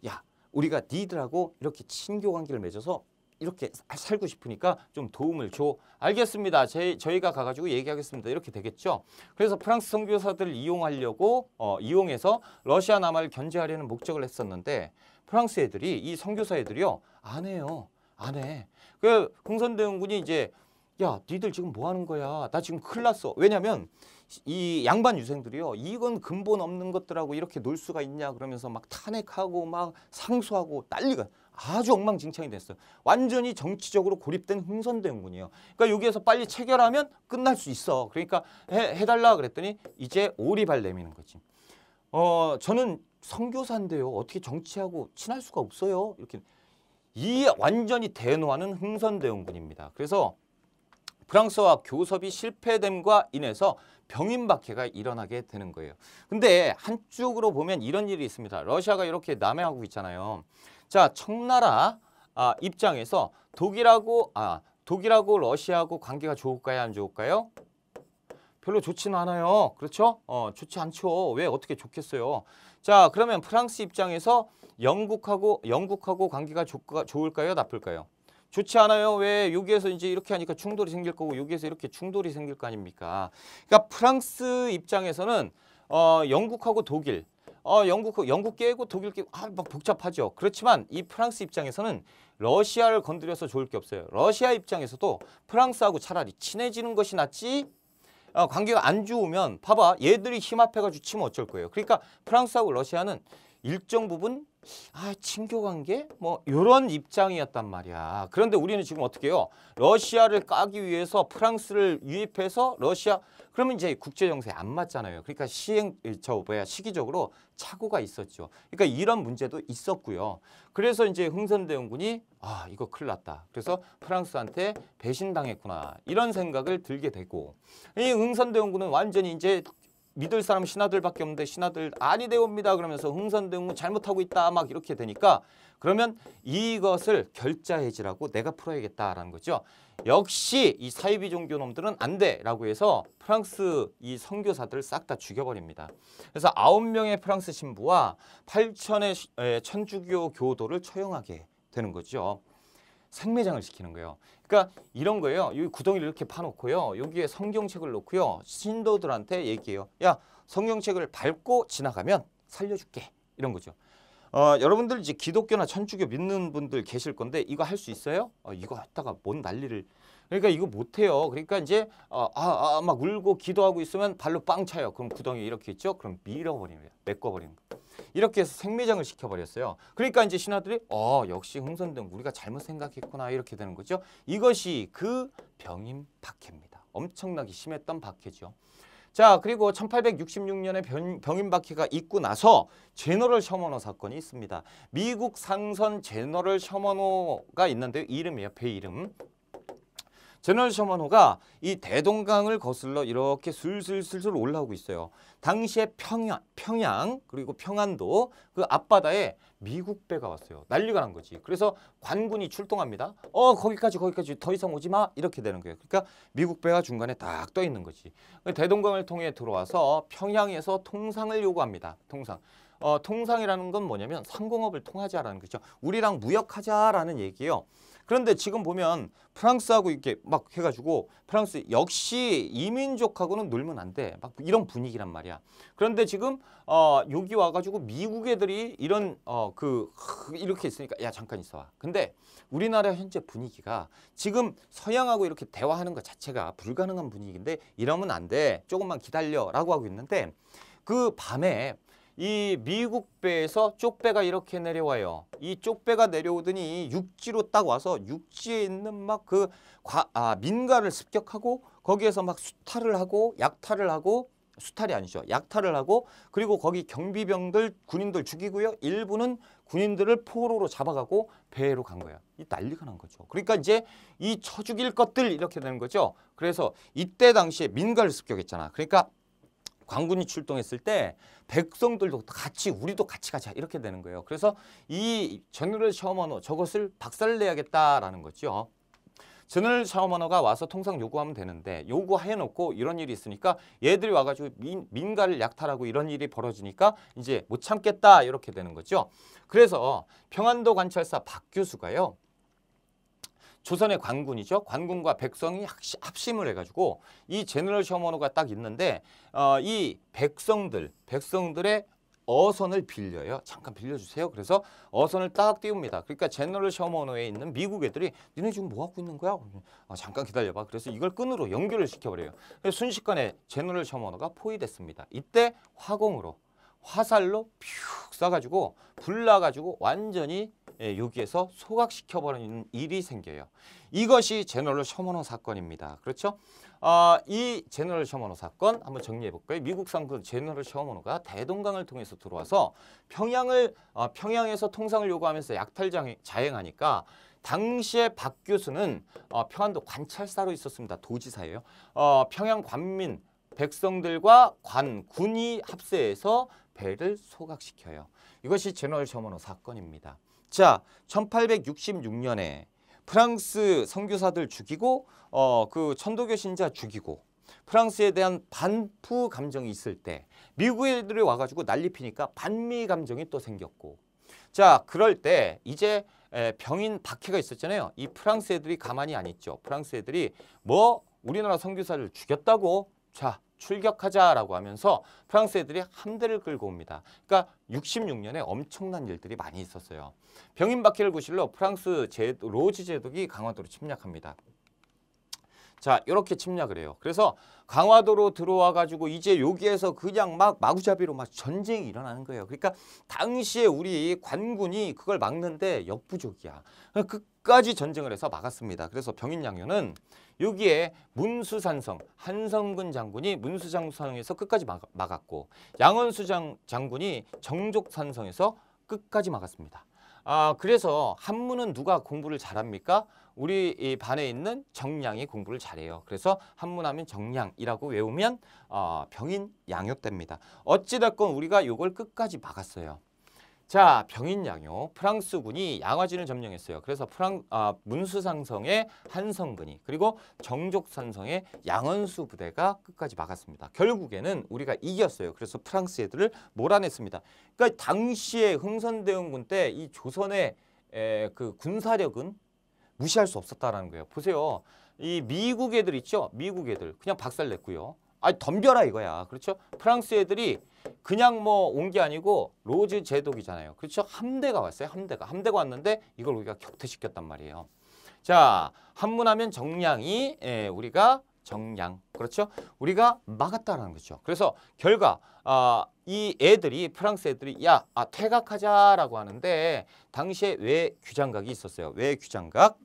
야, 우리가 니들하고 이렇게 친교 관계를 맺어서 이렇게 살고 싶으니까 좀 도움을 줘. 알겠습니다. 저희, 저희가 가가지고 얘기하겠습니다. 이렇게 되겠죠. 그래서 프랑스 선교사들을 이용하려고 어, 이용해서 러시아 남한을 견제하려는 목적을 했었는데 프랑스 애들이 이 선교사 애들이요 안 해요. 안 해. 그 공선대원군이 이제 야 니들 지금 뭐 하는 거야. 나 지금 큰일 났어. 왜냐면 이 양반 유생들이요. 이건 근본 없는 것들하고 이렇게 놀 수가 있냐 그러면서 막 탄핵하고 막 상소하고 난리가 아주 엉망진창이 됐어요. 완전히 정치적으로 고립된 흥선대군이에요. 원 그러니까 여기에서 빨리 체결하면 끝날 수 있어. 그러니까 해, 달라 그랬더니 이제 오리발 내미는 거지. 어, 저는 성교사인데요 어떻게 정치하고 친할 수가 없어요. 이렇게 이 완전히 대노하는 흥선대원군입니다. 그래서 프랑스와 교섭이 실패됨과 인해서 병인박해가 일어나게 되는 거예요. 근데 한쪽으로 보면 이런 일이 있습니다. 러시아가 이렇게 남해하고 있잖아요. 자, 청나라 아, 입장에서 독일하고 아, 독일하고 러시아하고 관계가 좋을까요? 안 좋을까요? 별로 좋지는 않아요. 그렇죠? 어, 좋지 않죠. 왜 어떻게 좋겠어요? 자, 그러면 프랑스 입장에서 영국하고 영국하고 관계가 좋, 좋을까요? 나쁠까요? 좋지 않아요. 왜 여기에서 이제 이렇게 하니까 충돌이 생길 거고 여기에서 이렇게 충돌이 생길 거 아닙니까? 그러니까 프랑스 입장에서는 어, 영국하고 독일 어, 영국, 영국 깨고 독일 깨고 아, 막 복잡하죠. 그렇지만 이 프랑스 입장에서는 러시아를 건드려서 좋을 게 없어요. 러시아 입장에서도 프랑스하고 차라리 친해지는 것이 낫지 어, 관계가 안 좋으면 봐봐 얘들이 힘앞에가지고 치면 어쩔 거예요. 그러니까 프랑스하고 러시아는 일정 부분 아 친교 관계 뭐 이런 입장이었단 말이야. 그런데 우리는 지금 어떻게 해요? 러시아를 까기 위해서 프랑스를 유입해서 러시아 그러면 이제 국제 정세에 안 맞잖아요. 그러니까 시행 저 뭐야 시기적으로 착오가 있었죠. 그러니까 이런 문제도 있었고요. 그래서 이제 흥선대원군이 아 이거 큰일 났다. 그래서 프랑스한테 배신당했구나 이런 생각을 들게 되고 이 흥선대원군은 완전히 이제 믿을 사람 신하들밖에 없는데 신하들 아니 되옵니다 그러면서 흥선대원군 잘못하고 있다 막 이렇게 되니까 그러면 이것을 결자해지라고 내가 풀어야겠다라는 거죠. 역시 이 사이비 종교 놈들은 안 돼라고 해서 프랑스 이 선교사들을 싹 다 죽여버립니다. 그래서 아홉 명의 프랑스 신부와 8천의 예, 천주교 교도를 처형하게 되는 거죠. 생매장을 시키는 거예요. 그러니까 이런 거예요. 여기 구덩이를 이렇게 파놓고요. 여기에 성경책을 놓고요. 신도들한테 얘기해요. 야 성경책을 밟고 지나가면 살려줄게. 이런 거죠. 어, 여러분들 이제 기독교나 천주교 믿는 분들 계실 건데 이거 할 수 있어요? 어, 이거 했다가 뭔 난리를 그러니까 이거 못해요. 그러니까 이제 어, 아, 아, 막 울고 기도하고 있으면 발로 빵 차요. 그럼 구덩이 이렇게 있죠? 그럼 밀어버리는 거메꿔버리거 이렇게 해서 생매장을 시켜버렸어요. 그러니까 이제 신하들이 어 역시 흥선등 우리가 잘못 생각했구나 이렇게 되는 거죠. 이것이 그 병임 박해입니다. 엄청나게 심했던 박해죠. 자 그리고 1866년에 병인박해가 있고 나서 제너럴 셔머노 사건이 있습니다. 미국 상선 제너럴 셔머노가 있는데 이름이에요. 배 이름. 제너럴 셔먼호가 이 대동강을 거슬러 이렇게 슬슬슬슬 올라오고 있어요. 당시에 평양, 평양 그리고 평안도 그 앞바다에 미국 배가 왔어요. 난리가 난 거지. 그래서 관군이 출동합니다. 어 거기까지 거기까지 더 이상 오지 마 이렇게 되는 거예요. 그러니까 미국 배가 중간에 딱 떠 있는 거지. 대동강을 통해 들어와서 평양에서 통상을 요구합니다. 통상. 어, 통상이라는 건 뭐냐면 상공업을 통하자라는 거죠. 우리랑 무역하자라는 얘기예요. 그런데 지금 보면 프랑스하고 이렇게 막 해가지고 프랑스 역시 이민족하고는 놀면 안 돼. 막 이런 분위기란 말이야. 그런데 지금 어 여기 와가지고 미국 애들이 이런 어그 이렇게 있으니까 야 잠깐 있어와. 근데 우리나라 현재 분위기가 지금 서양하고 이렇게 대화하는 것 자체가 불가능한 분위기인데 이러면 안 돼. 조금만 기다려라고 하고 있는데 그 밤에 이 미국 배에서 쪽배가 이렇게 내려와요. 이 쪽배가 내려오더니 육지로 딱 와서 육지에 있는 막그 아, 민가를 습격하고 거기에서 막 수탈을 하고 약탈을 하고 수탈이 아니죠. 약탈을 하고 그리고 거기 경비병들 군인들 죽이고요. 일부는 군인들을 포로로 잡아가고 배로 간 거예요. 이 난리가 난 거죠. 그러니까 이제 이처 죽일 것들 이렇게 되는 거죠. 그래서 이때 당시에 민가를 습격했잖아. 그러니까 광군이 출동했을 때 백성들도 같이 우리도 같이 가자 이렇게 되는 거예요. 그래서 이 제너럴 샤오머너 저것을 박살내야겠다라는 거죠. 제너럴 샤오머너가 와서 통상 요구하면 되는데 요구해놓고 이런 일이 있으니까 얘들이 와가지고 민, 민가를 약탈하고 이런 일이 벌어지니까 이제 못 참겠다 이렇게 되는 거죠. 그래서 평안도 관찰사 박 교수가요. 조선의 관군이죠. 관군과 백성이 합심을 해가지고 이 제너럴 셔머노가 딱 있는데 어, 이 백성들, 백성들의 어선을 빌려요. 잠깐 빌려주세요. 그래서 어선을 딱 띄웁니다. 그러니까 제너럴 셔머노에 있는 미국 애들이 니네 지금 뭐 하고 있는 거야? 아, 잠깐 기다려봐. 그래서 이걸 끈으로 연결을 시켜버려요. 그래서 순식간에 제너럴 셔머노가 포위됐습니다. 이때 화공으로 화살로 퓨 쏴가지고 불나가지고 완전히 예, 여기에서 소각시켜버리는 일이 생겨요. 이것이 제너럴 셔머너 사건입니다. 그렇죠? 아, 이 제너럴 셔머너 사건 한번 정리해볼까요? 미국 상군 제너럴 셔머너가 대동강을 통해서 들어와서 평양을 아, 평양에서 통상을 요구하면서 약탈 자행하니까 당시에 박 교수는 어, 평안도 관찰사로 있었습니다. 도지사예요. 어, 평양 관민 백성들과 관, 군이 합세해서 배를 소각시켜요. 이것이 제너럴 셔머너 사건입니다. 자, 1866년에 프랑스 선교사들 죽이고 어그 천도교 신자 죽이고 프랑스에 대한 반푸 감정이 있을 때 미국 애들이 와가지고 난리 피니까 반미 감정이 또 생겼고 자 그럴 때 이제 병인 박해가 있었잖아요 이 프랑스 애들이 가만히 안 있죠 프랑스 애들이 뭐 우리나라 선교사를 죽였다고 자 출격하자라고 하면서 프랑스 애들이 함대를 끌고 옵니다. 그러니까 66년에 엄청난 일들이 많이 있었어요. 병인 바퀴를 구실로 프랑스 제, 로지 제독이 강화도로 침략합니다. 자 이렇게 침략을 해요. 그래서 강화도로 들어와 가지고 이제 여기에서 그냥 막 마구잡이로 막 전쟁이 일어나는 거예요. 그러니까 당시에 우리 관군이 그걸 막는데 역부족이야. 그러니까 끝까지 전쟁을 해서 막았습니다. 그래서 병인양요는 여기에 문수산성 한성근 장군이 문수장성에서 끝까지 막, 막았고 양원수 장, 장군이 정족산성에서 끝까지 막았습니다. 아 그래서 한문은 누가 공부를 잘합니까? 우리 이 반에 있는 정량이 공부를 잘해요. 그래서 한문하면 정량이라고 외우면 어, 병인 양요됩니다. 어찌됐건 우리가 이걸 끝까지 막았어요. 자, 병인 양요. 프랑스군이 양화진을 점령했어요. 그래서 프랑 아, 문수상성의 한성근이 그리고 정족산성의 양원수 부대가 끝까지 막았습니다. 결국에는 우리가 이겼어요. 그래서 프랑스 애들을 몰아냈습니다. 그러니까 당시에 흥선대원군 때 이 조선의 에, 그 군사력은 무시할 수 없었다라는 거예요. 보세요. 이 미국 애들 있죠? 미국 애들 그냥 박살 냈고요. 아니 덤벼라 이거야. 그렇죠? 프랑스 애들이 그냥 뭐 온 게 아니고 로즈 제독이잖아요. 그렇죠? 함대가 왔어요. 함대가. 함대가 왔는데 이걸 우리가 격퇴시켰단 말이에요. 자, 한문하면 정량이 예, 우리가 정량. 그렇죠? 우리가 막았다라는 거죠. 그래서 결과 아, 이 애들이 프랑스 애들이 야, 아, 퇴각하자라고 하는데 당시에 왜 규장각이 있었어요? 왜 규장각?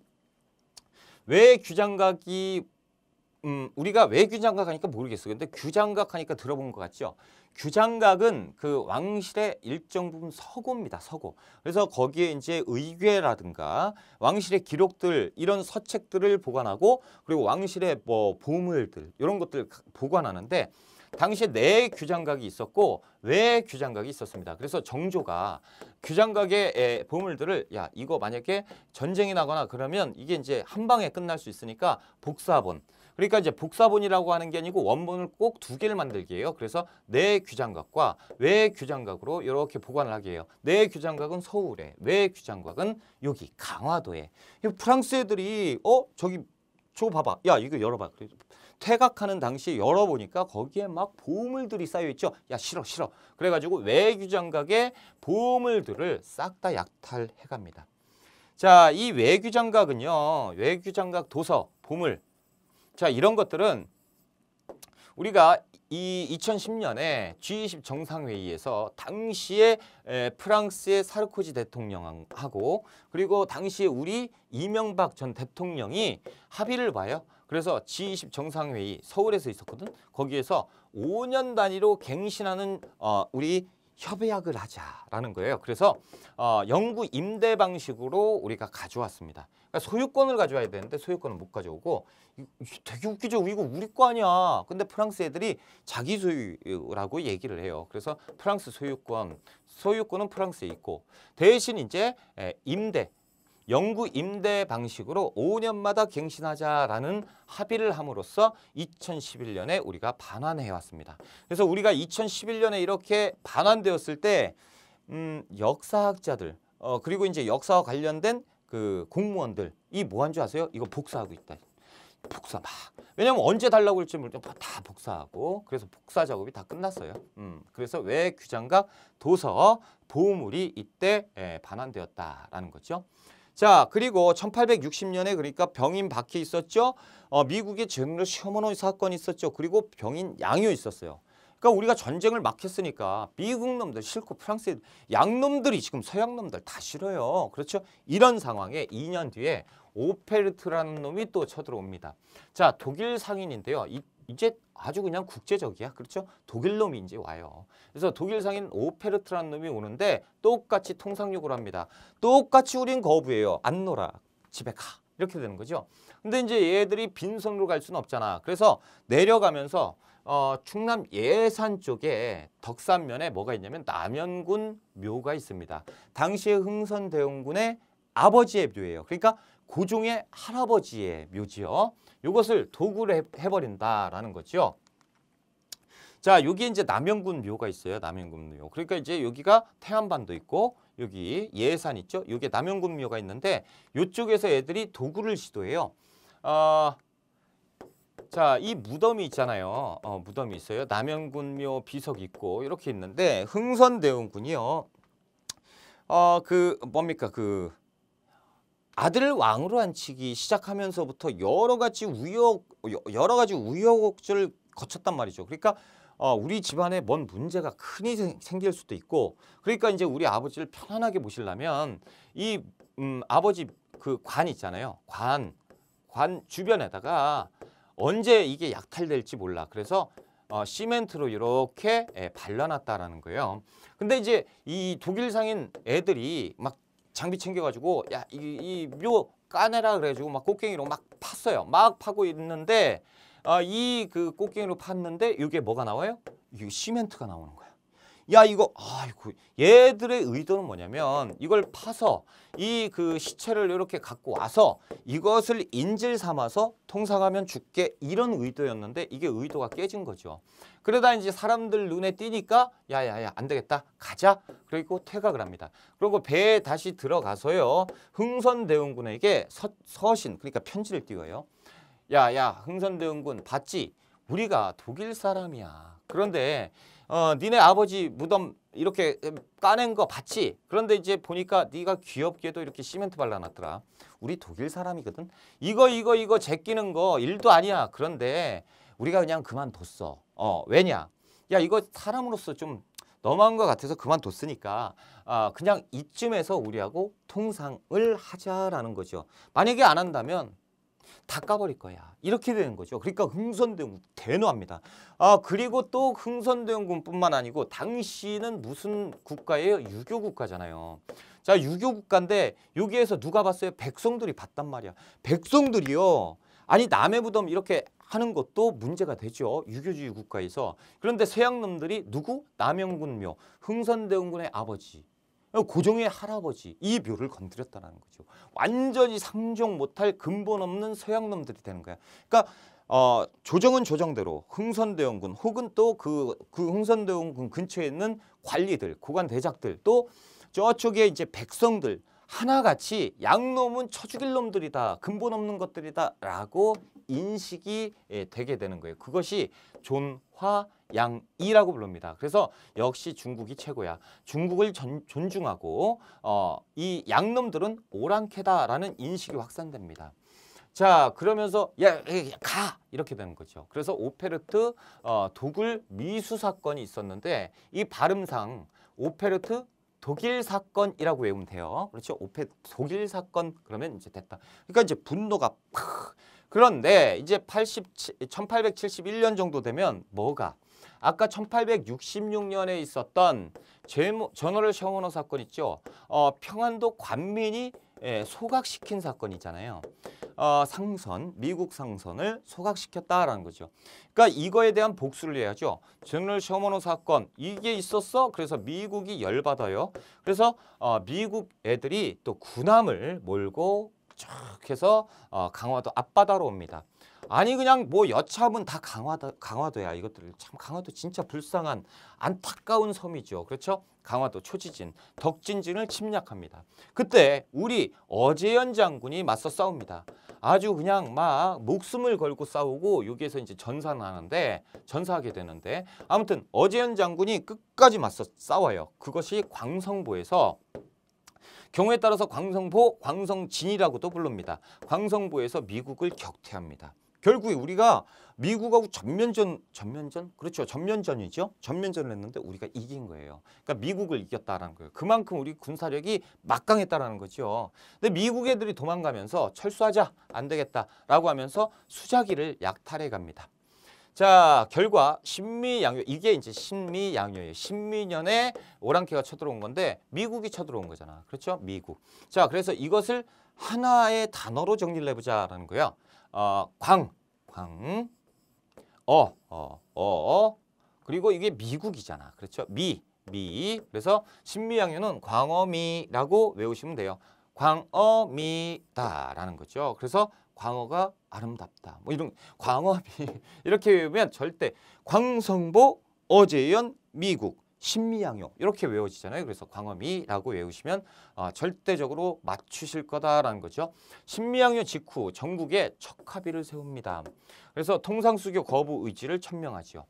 왜 규장각이 음, 우리가 왜 규장각 하니까 모르겠어. 근데 규장각 하니까 들어본 것 같죠? 규장각은 그 왕실의 일정 부분 서고입니다. 서고. 그래서 거기에 이제 의궤라든가 왕실의 기록들 이런 서책들을 보관하고 그리고 왕실의 뭐 보물들 이런 것들 보관하는데 당시에 내 네 규장각이 있었고 외 규장각이 있었습니다. 그래서 정조가 규장각의 보물들을 야 이거 만약에 전쟁이 나거나 그러면 이게 이제 한 방에 끝날 수 있으니까 복사본 그러니까 이제 복사본이라고 하는 게 아니고 원본을 꼭 두 개를 만들기예요. 그래서 내 네 규장각과 외 규장각으로 이렇게 보관을 하게 해요. 내 네 규장각은 서울에, 외 규장각은 여기 강화도에. 프랑스 애들이 어 저기 저거 봐봐. 야 이거 열어봐. 퇴각하는 당시에 열어보니까 거기에 막 보물들이 쌓여있죠. 야 싫어 싫어. 그래가지고 외규장각의 보물들을 싹 다 약탈해갑니다. 자, 이 외규장각은요. 외규장각 도서, 보물. 자, 이런 것들은 우리가 이 2010년에 G20 정상회의에서 당시에 프랑스의 사르코지 대통령하고 그리고 당시에 우리 이명박 전 대통령이 합의를 봐요. 그래서 G20 정상회의 서울에서 있었거든. 거기에서 5년 단위로 갱신하는 어, 우리 협약을 하자라는 거예요. 그래서 어, 영구 임대 방식으로 우리가 가져왔습니다. 그러니까 소유권을 가져와야 되는데 소유권을 못 가져오고 되게 웃기죠. 이거 우리 거 아니야. 근데 프랑스 애들이 자기 소유라고 얘기를 해요. 그래서 프랑스 소유권, 소유권은 프랑스에 있고 대신 이제 임대, 영구 임대 방식으로 5년마다 갱신하자라는 합의를 함으로써 2011년에 우리가 반환해 왔습니다. 그래서 우리가 2011년에 이렇게 반환되었을 때 음, 역사학자들 어, 그리고 이제 역사와 관련된 그 공무원들 이뭐한 줄 아세요? 이거 복사하고 있다. 복사 막. 왜냐면 언제 달라고 할지 모르죠. 다 복사하고 그래서 복사 작업이 다 끝났어요. 음. 그래서 왜 규장과 도서 보물이 이때 예, 반환되었다라는 거죠. 자 그리고 1860년에 그러니까 병인 박해 있었죠. 어, 미국의 제너 셔먼호 사건 있었죠. 그리고 병인 양요 있었어요. 그러니까 우리가 전쟁을 막 했으니까 미국 놈들 싫고 프랑스 양놈들이 지금 서양 놈들 다 싫어요. 그렇죠? 이런 상황에 2년 뒤에 오페르트라는 놈이 또 쳐들어옵니다. 자, 독일 상인인데요. 이, 이제 아주 그냥 국제적이야. 그렇죠? 독일 놈이 이제 와요. 그래서 독일 상인 오페르트라는 놈이 오는데 똑같이 통상욕을 합니다. 똑같이 우린 거부해요. 안 놀아. 집에 가. 이렇게 되는 거죠. 근데 이제 얘들이 빈손으로 갈 수는 없잖아. 그래서 내려가면서 어, 충남 예산 쪽에 덕산면에 뭐가 있냐면 남연군 묘가 있습니다. 당시의 흥선대원군의 아버지의 묘예요. 그러니까 고종의 할아버지의 묘지요. 이것을 도굴로 해, 버린다라는 거죠. 자, 여기 이제 남연군 묘가 있어요. 남연군 묘. 그러니까 이제 여기가 태안반도 있고 여기 예산 있죠. 여게남연군 묘가 있는데 이쪽에서 애들이 도굴을 시도해요. 어, 자, 이 무덤이 있잖아요. 어, 무덤이 있어요. 남양군묘 비석 있고 이렇게 있는데 흥선대원군이요. 어, 그 뭡니까? 그아들 왕으로 앉히기 시작하면서부터 여러 가지 우역 여러 가지 우여곡절 거쳤단 말이죠. 그러니까 어, 우리 집안에 뭔 문제가 큰이 생길 수도 있고 그러니까 이제 우리 아버지를 편안하게 모시려면 이 음, 아버지 그관 있잖아요. 관, 관 주변에다가 언제 이게 약탈될지 몰라. 그래서 어, 시멘트로 이렇게 예, 발라놨다라는 거예요. 근데 이제 이 독일 상인 애들이 막 장비 챙겨가지고 야 이이 까내라 그래가지고 막 꽃갱이로 막 팠어요. 막 파고 있는데 어, 아, 이그 꽃갱이로 팠는데 이게 뭐가 나와요? 이 시멘트가 나오는 거예요. 야 이거 아이고 얘들의 의도는 뭐냐면 이걸 파서 이 그 시체를 이렇게 갖고 와서 이것을 인질 삼아서 통상하면 죽게 이런 의도였는데 이게 의도가 깨진 거죠. 그러다 이제 사람들 눈에 띄니까 야야야 안 되겠다 가자 그리고 퇴각을 합니다. 그리고 배에 다시 들어가서요 흥선대원군에게 서, 신 그러니까 편지를 띄워요. 야야 흥선대원군 봤지 우리가 독일 사람이야. 그런데 어, 니네 아버지 무덤 이렇게 까낸 거 봤지? 그런데 이제 보니까 네가 귀엽게도 이렇게 시멘트 발라놨더라. 우리 독일 사람이거든. 이거 이거 이거 제끼는 거 일도 아니야. 그런데 우리가 그냥 그만뒀어. 어 왜냐? 야 이거 사람으로서 좀 너무한 것 같아서 그만뒀으니까 아, 그냥 이쯤에서 우리하고 통상을 하자라는 거죠. 만약에 안 한다면 다 까버릴 거야. 이렇게 되는 거죠. 그러니까 흥선대원군 대노합니다. 아 그리고 또 흥선대원군뿐만 아니고 당시는 무슨 국가예요? 유교 국가잖아요. 자 유교 국가인데 여기에서 누가 봤어요? 백성들이 봤단 말이야. 백성들이요. 아니 남의 무덤 이렇게 하는 것도 문제가 되죠. 유교주의 국가에서. 그런데 서양놈들이 누구? 남영군묘, 흥선대원군의 아버지 고종의 할아버지 이 묘를 건드렸다는 거죠. 완전히 상종 못할 근본 없는 서양놈들이 되는 거야. 그러니까 어, 조정은 조정대로 흥선대원군 혹은 또그 그, 그 흥선대원군 근처에 있는 관리들, 고관 대작들 또 저쪽에 이제 백성들 하나같이 양놈은 쳐죽일 놈들이다. 근본 없는 것들이다. 라고 인식이 예, 되게 되는 거예요. 그것이 존화 양이라고 부릅니다. 그래서 역시 중국이 최고야. 중국을 전, 존중하고 어, 이 양놈들은 오랑캐다라는 인식이 확산됩니다. 자 그러면서 야 가 이렇게 되는 거죠. 그래서 오페르트 어, 독일 미수 사건이 있었는데 이 발음상 오페르트 독일 사건이라고 외우면 돼요. 그렇죠? 오페 독일 사건 그러면 이제 됐다. 그러니까 이제 분노가 팍. 그런데 이제 87, 1871년 정도 되면 뭐가 아까 1866년에 있었던 제모, 저널 셔원호 사건 있죠. 어, 평안도 관민이 예, 소각시킨 사건이잖아요. 어, 상선, 미국 상선을 소각시켰다라는 거죠. 그러니까 이거에 대한 복수를 해야죠. 제너 셔머노 사건 이게 있었어. 그래서 미국이 열받아요. 그래서 어, 미국 애들이 또 군함을 몰고 쭉 해서 어, 강화도 앞바다로 옵니다. 아니 그냥 뭐 여차하면 다 강화도, 강화도야 이것들 참 강화도 진짜 불쌍한 안타까운 섬이죠 그렇죠 강화도 초지진, 덕진진을 침략합니다. 그때 우리 어재현 장군이 맞서 싸웁니다. 아주 그냥 막 목숨을 걸고 싸우고 여기에서 이제 전사하는데 전사하게 되는데 아무튼 어재현 장군이 끝까지 맞서 싸워요. 그것이 광성보에서 경우에 따라서 광성보, 광성진이라고도 부릅니다. 광성보에서 미국을 격퇴합니다. 결국에 우리가 미국하고 전면전 전면전 그렇죠 전면전이죠 전면전을 했는데 우리가 이긴 거예요 그러니까 미국을 이겼다라는 거예요 그만큼 우리 군사력이 막강했다라는 거죠 근데 미국 애들이 도망가면서 철수하자 안 되겠다라고 하면서 수자기를 약탈해 갑니다 자 결과 신미양요 이게 이제 신미양요예요 신미년에 오랑캐가 쳐들어온 건데 미국이 쳐들어온 거잖아 그렇죠 미국 자 그래서 이것을 하나의 단어로 정리를 해보자라는 거예요 어, 광, 광, 어, 어, 어, 어, 그리고 이게 미국이잖아. 그렇죠? 미, 미. 그래서 신미양요는 광어미라고 외우시면 돼요. 광어미다라는 거죠. 그래서 광어가 아름답다. 뭐 이런 광어미 이렇게 외우면 절대 광성보 어제연 미국 신미양요 이렇게 외워지잖아요. 그래서 광어미라고 외우시면 어, 절대적으로 맞추실 거다라는 거죠. 신미양요 직후 전국에 척화비를 세웁니다. 그래서 통상수교 거부 의지를 천명하지요.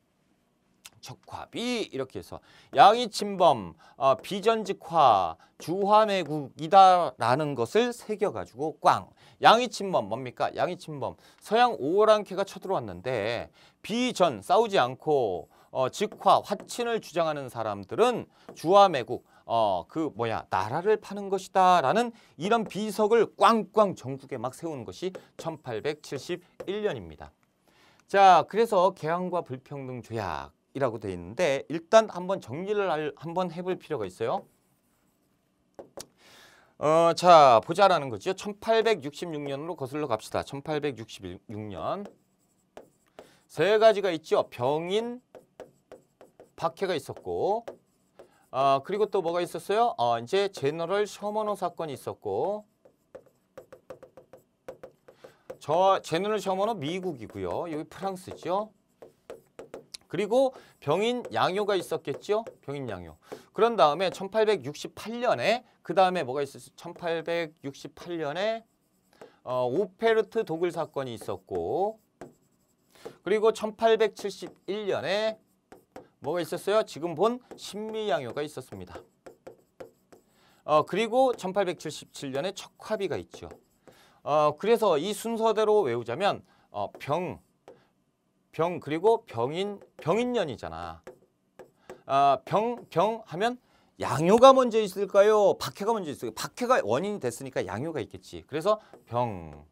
적화비 이렇게 해서 양이 침범, 어, 비전직화, 주화매국이다라는 것을 새겨가지고 꽝. 양이 침범 뭡니까? 양이 침범. 서양 오랑캐가 쳐들어왔는데 비전 싸우지 않고 어, 직화, 화친을 주장하는 사람들은 주화 매국, 어, 그 뭐야, 나라를 파는 것이다 라는 이런 비석을 꽝꽝 전국에 막 세운 것이 1871년입니다. 자, 그래서 개항과 불평등 조약이라고 돼 있는데 일단 한번 정리를 한번 해볼 필요가 있어요. 어, 자, 보자라는 거죠. 1866년으로 거슬러 갑시다. 1866년. 세 가지가 있죠. 병인, 박해가 있었고 아, 그리고 또 뭐가 있었어요? 아, 이제 제너럴 셔머너 사건이 있었고 저 제너럴 셔머너 미국이고요. 여기 프랑스죠. 그리고 병인 양요가 있었겠죠? 병인 양요. 그런 다음에 1868년에 그 다음에 뭐가 있었어요? 1868년에 어, 오페르트 독일 사건이 있었고 그리고 1871년에 뭐가 있었어요? 지금 본 신미양요가 있었습니다. 어, 그리고 1877년에 척화비가 있죠. 어, 그래서 이 순서대로 외우자면 어, 병, 병 그리고 병인, 병인년이잖아. 어, 병, 병 하면 양요가 먼저 있을까요? 박해가 먼저 있을까요? 박해가 원인이 됐으니까 양요가 있겠지. 그래서 병,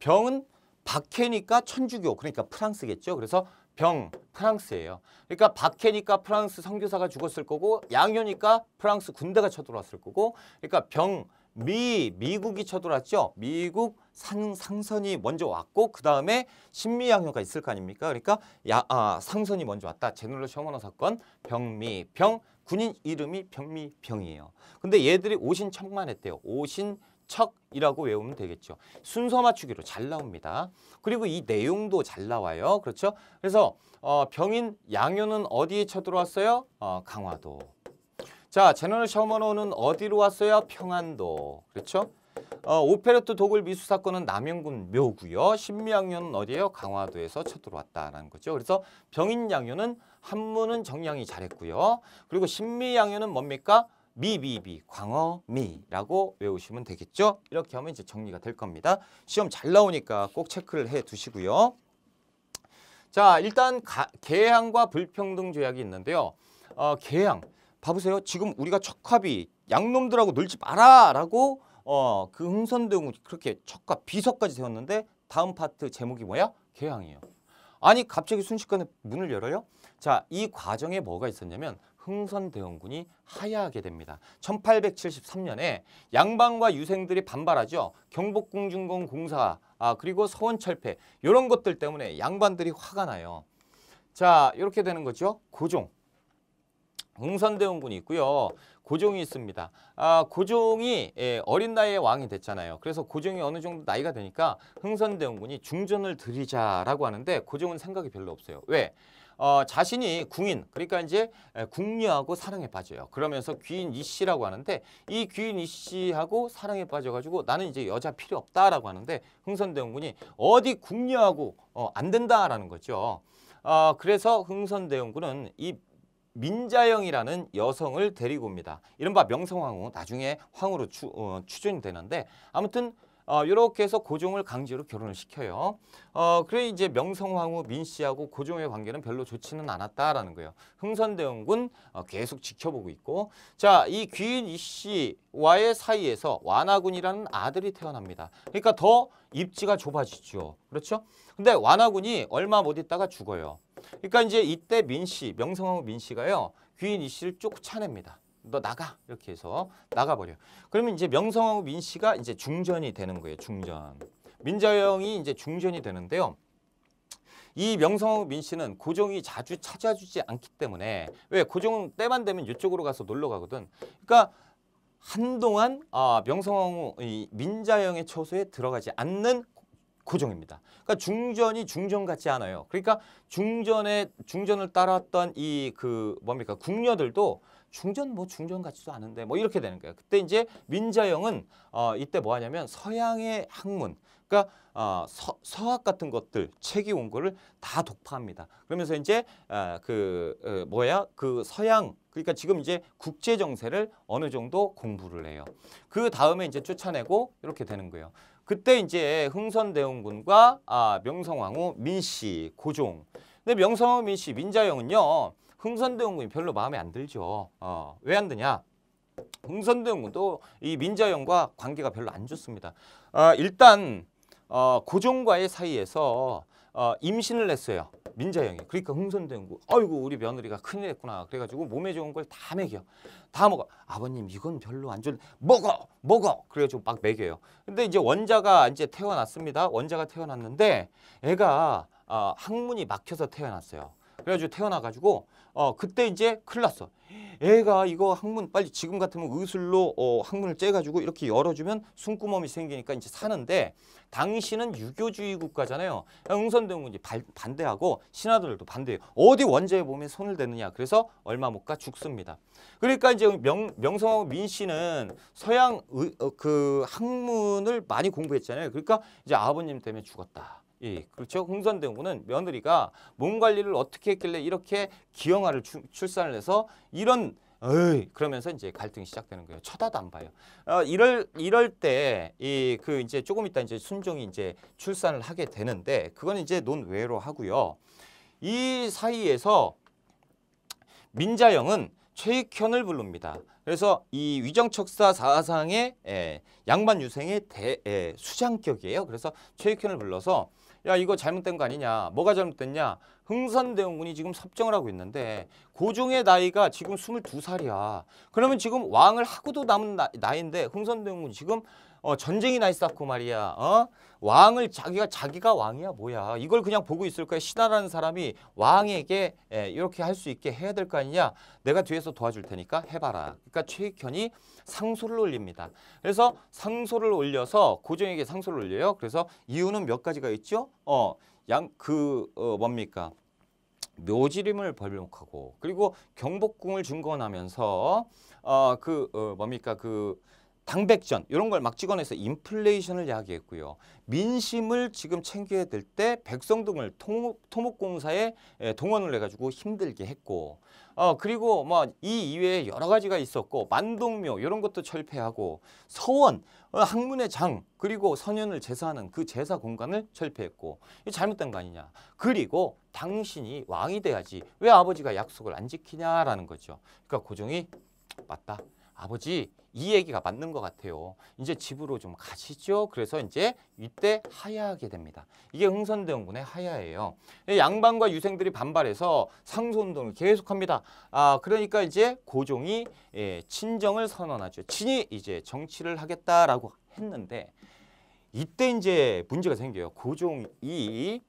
병은 박해니까 천주교, 그러니까 프랑스겠죠. 그래서 병, 프랑스예요. 그러니까 박해니까 프랑스 선교사가 죽었을 거고 양효니까 프랑스 군대가 쳐들어왔을 거고 그러니까 병, 미, 미국이 쳐들어왔죠. 미국 상, 상선이 먼저 왔고 그 다음에 신미양효가 있을 거 아닙니까? 그러니까 야, 아, 상선이 먼저 왔다. 제놀러 셔머너 사건, 병미, 병, 군인 이름이 병미, 병이에요. 근데 얘들이 오신청만 했대요. 오신 척이라고 외우면 되겠죠. 순서 맞추기로 잘 나옵니다. 그리고 이 내용도 잘 나와요. 그렇죠? 그래서 어, 병인 양효는 어디에 쳐들어왔어요? 어, 강화도. 자, 제너럴 셔먼호는 어디로 왔어요? 평안도. 그렇죠? 어, 오페르트 독일 미수 사건은 남영군 묘구요. 신미양요는 어디예요? 강화도에서 쳐들어왔다라는 거죠. 그래서 병인양요는 한문은 정량이 잘했고요. 그리고 신미양요는 뭡니까? 미비비 광어미라고 외우시면 되겠죠. 이렇게 하면 이제 정리가 될 겁니다. 시험 잘 나오니까 꼭 체크를 해 두시고요. 자, 일단 가, 개항과 불평등 조약이 있는데요. 어, 개항. 봐보세요. 지금 우리가 척합이 양놈들하고 놀지 마라라고 어, 그 흥선대웅 그렇게 척합 비서까지 세웠는데 다음 파트 제목이 뭐야? 개항이에요. 아니 갑자기 순식간에 문을 열어요? 자, 이 과정에 뭐가 있었냐면 흥선대원군이 하야하게 됩니다. 1873년에 양반과 유생들이 반발하죠. 경복궁중공 공사 아 그리고 서원철폐 이런 것들 때문에 양반들이 화가 나요. 자 이렇게 되는 거죠. 고종 흥선대원군이 있고요. 고종이 있습니다. 아, 고종이 예, 어린 나이에 왕이 됐잖아요. 그래서 고종이 어느 정도 나이가 되니까 흥선대원군이 중전을 드리자라고 하는데 고종은 생각이 별로 없어요. 왜? 어, 자신이 궁인 그러니까 이제 궁녀하고 사랑에 빠져요. 그러면서 귀인 이 씨라고 하는데 이 귀인 이 씨하고 사랑에 빠져가지고 나는 이제 여자 필요 없다라고 하는데 흥선대원군이 어디 궁녀하고 어, 안 된다라는 거죠. 어, 그래서 흥선대원군은 이 민자영이라는 여성을 데리고 옵니다. 이른바 명성황후 나중에 황후로 추, 어, 추존이 되는데 아무튼 어, 이렇게 해서 고종을 강제로 결혼을 시켜요. 어, 그래 이제 명성황후 민 씨하고 고종의 관계는 별로 좋지는 않았다라는 거예요. 흥선대원군 어, 계속 지켜보고 있고 자이 귀인 이 씨와의 사이에서 완화군이라는 아들이 태어납니다. 그러니까 더 입지가 좁아지죠. 그렇죠? 근데 완화군이 얼마 못 있다가 죽어요. 그러니까 이제 이때 민 씨, 명성황후 민 씨가요. 귀인 이 씨를 쫓아냅니다. 너 나가 이렇게 해서 나가버려. 그러면 이제 명성하고 민 씨가 이제 중전이 되는 거예요. 중전. 민자영이 이제 중전이 되는데요. 이 명성호 민 씨는 고종이 자주 찾아주지 않기 때문에 왜고종 때만 되면 이쪽으로 가서 놀러 가거든. 그러니까 한동안 아, 명성황후 민자영의 처소에 들어가지 않는 고종입니다. 그러니까 중전이 중전 같지 않아요. 그러니까 중전의 중전을 따랐던 이 그 뭡니까 궁녀들도 중전 뭐 중전 같지도 않은데 뭐 이렇게 되는 거예요. 그때 이제 민자영은 어, 이때 뭐 하냐면 서양의 학문 그러니까 어, 서, 서학 같은 것들 책이 온 거를 다 독파합니다. 그러면서 이제 어, 그 어, 뭐야 그 서양 그러니까 지금 이제 국제 정세를 어느 정도 공부를 해요. 그 다음에 이제 쫓아내고 이렇게 되는 거예요. 그때 이제 흥선대원군과 아, 명성황후 민씨 고종 근데 명성황후 민씨 민자영은요. 흥선대원군이 별로 마음에 안 들죠. 어, 왜안 드냐? 흥선대원군도 이 민자형과 관계가 별로 안 좋습니다. 어, 일단 어, 고종과의 사이에서 어, 임신을 했어요. 민자형이. 그러니까 흥선대원군. 아이고 우리 며느리가 큰일 했구나. 그래가지고 몸에 좋은 걸 다 먹여. 다 먹어. 아버님 이건 별로 안 좋은 먹어 먹어. 그래가지고 막 먹여요. 근데 이제 원자가 이제 태어났습니다. 원자가 태어났는데 애가 어, 항문이 막혀서 태어났어요. 그래가지고 태어나가지고 어, 그때 이제 큰일 났어. 애가 이거 항문 빨리 지금 같으면 의술로 어, 항문을 째가지고 이렇게 열어주면 숨구멍이 생기니까 이제 사는데 당신은 유교주의 국가잖아요. 응선대웅은 반대하고 신하들도 반대해요. 어디 원죄에 보면 손을 대느냐. 그래서 얼마 못 가 죽습니다. 그러니까 이제 명, 명성하고 민 씨는 서양 의, 어, 그 학문을 많이 공부했잖아요. 그러니까 이제 아버님 때문에 죽었다. 예, 그렇죠. 흥선대원군은 며느리가 몸 관리를 어떻게 했길래 이렇게 기형아를 추, 출산을 해서 이런 어이, 그러면서 이제 갈등이 시작되는 거예요. 쳐다도 안 봐요. 어, 이럴 이럴 때 이 그 이제 조금 있다 이제 순종이 이제 출산을 하게 되는데 그건 이제 논외로 하고요. 이 사이에서 민자영은 최익현을 부릅니다. 그래서 이 위정척사 사상의 예, 양반 유생의 대, 예, 수장격이에요. 그래서 최익현을 불러서 야 이거 잘못된 거 아니냐 뭐가 잘못됐냐 흥선대원군이 지금 섭정을 하고 있는데 고종의 그 나이가 지금 스물살이야 그러면 지금 왕을 하고도 남은 나, 나이인데 흥선대원군이 지금 어, 전쟁이 나 있었고 말이야. 어? 왕을 자기가 자기가 왕이야 뭐야. 이걸 그냥 보고 있을 거야. 신하라는 사람이 왕에게 에, 예, 이렇게 할 수 있게 해야 될 거 아니냐. 내가 뒤에서 도와줄 테니까 해봐라. 그러니까 최익현이 상소를 올립니다. 그래서 상소를 올려서 고종에게 상소를 올려요. 그래서 이유는 몇 가지가 있죠. 어, 양그 어, 뭡니까? 묘지림을 벌목하고 그리고 경복궁을 증권하면서 어, 그 어, 뭡니까 그 당백전 이런 걸 막 찍어내서 인플레이션을 야기했고요. 민심을 지금 챙겨야 될 때 백성 등을 토목, 공사에 예, 동원을 해가지고 힘들게 했고 어, 그리고 뭐이 이외에 여러 가지가 있었고 만동묘 이런 것도 철폐하고 서원 어, 학문의 장 그리고 선현을 제사하는 그 제사 공간을 철폐했고 이 잘못된 거 아니냐 그리고 당신이 왕이 돼야지 왜 아버지가 약속을 안 지키냐라는 거죠 그러니까 고종이 맞다 아버지 이 얘기가 맞는 것 같아요. 이제 집으로 좀 가시죠. 그래서 이제 이때 하야하게 됩니다. 이게 흥선대원군의 하야예요. 양반과 유생들이 반발해서 상소운동을 계속합니다. 아 그러니까 이제 고종이 예, 친정을 선언하죠. 친이 이제 정치를 하겠다라고 했는데 이때 이제 문제가 생겨요. 고종이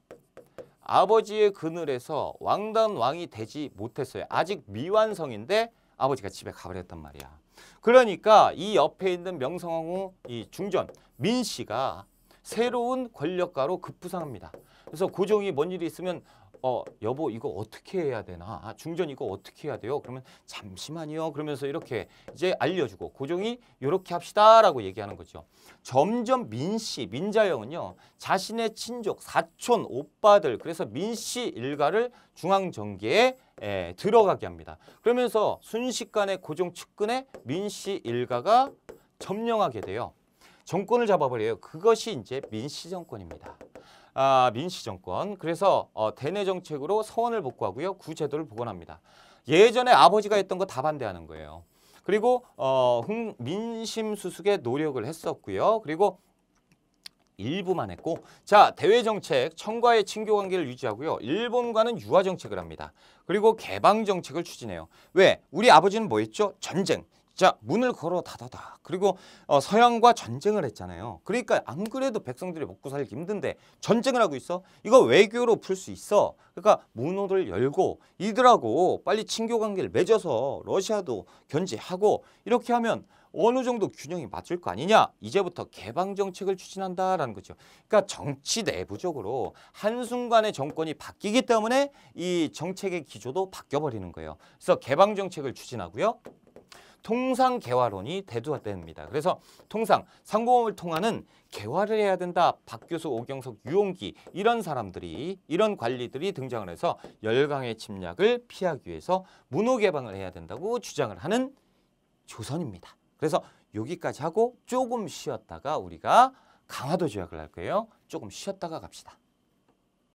아버지의 그늘에서 왕단 왕이 되지 못했어요. 아직 미완성인데 아버지가 집에 가버렸단 말이야. 그러니까 이 옆에 있는 명성황후 이 중전 민 씨가 새로운 권력가로 급부상합니다. 그래서 고종이 뭔 일이 있으면 어 여보 이거 어떻게 해야 되나 아, 중전 이거 어떻게 해야 돼요 그러면 잠시만요 그러면서 이렇게 이제 알려주고 고종이 이렇게 합시다라고 얘기하는 거죠 점점 민씨 민자영은요 자신의 친족 사촌 오빠들 그래서 민씨 일가를 중앙정계에 예, 들어가게 합니다. 그러면서 순식간에 고종 측근의 민씨 일가가 점령하게 돼요. 정권을 잡아버려요. 그것이 이제 민씨 정권입니다. 아, 민씨 정권. 그래서 어, 대내 정책으로 서원을 복구하고요. 구제도를 복원합니다. 예전에 아버지가 했던 거 다 반대하는 거예요. 그리고 어, 흥, 민심 수숙에 노력을 했었고요. 그리고 일부만 했고 자 대외 정책 청과의 친교 관계를 유지하고요. 일본과는 유화 정책을 합니다. 그리고 개방 정책을 추진해요. 왜? 우리 아버지는 뭐 했죠? 전쟁. 자 문을 걸어 닫아다 그리고 어, 서양과 전쟁을 했잖아요 그러니까 안 그래도 백성들이 먹고 살기 힘든데 전쟁을 하고 있어 이거 외교로 풀 수 있어 그러니까 문호를 열고 이들하고 빨리 친교 관계를 맺어서 러시아도 견제하고 이렇게 하면 어느 정도 균형이 맞을 거 아니냐. 이제부터 개방 정책을 추진한다라는 거죠. 그러니까 정치 내부적으로 한순간에 정권이 바뀌기 때문에 이 정책의 기조도 바뀌어버리는 거예요. 그래서 개방 정책을 추진하고요. 통상 개화론이 대두됩니다. 그래서 통상 상공업을 통하는 개화를 해야 된다. 박교수, 오경석, 유홍기 이런 사람들이 이런 관리들이 등장을 해서 열강의 침략을 피하기 위해서 문호 개방을 해야 된다고 주장을 하는 조선입니다. 그래서 여기까지 하고 조금 쉬었다가 우리가 강화도 조약을 할 거예요. 조금 쉬었다가 갑시다.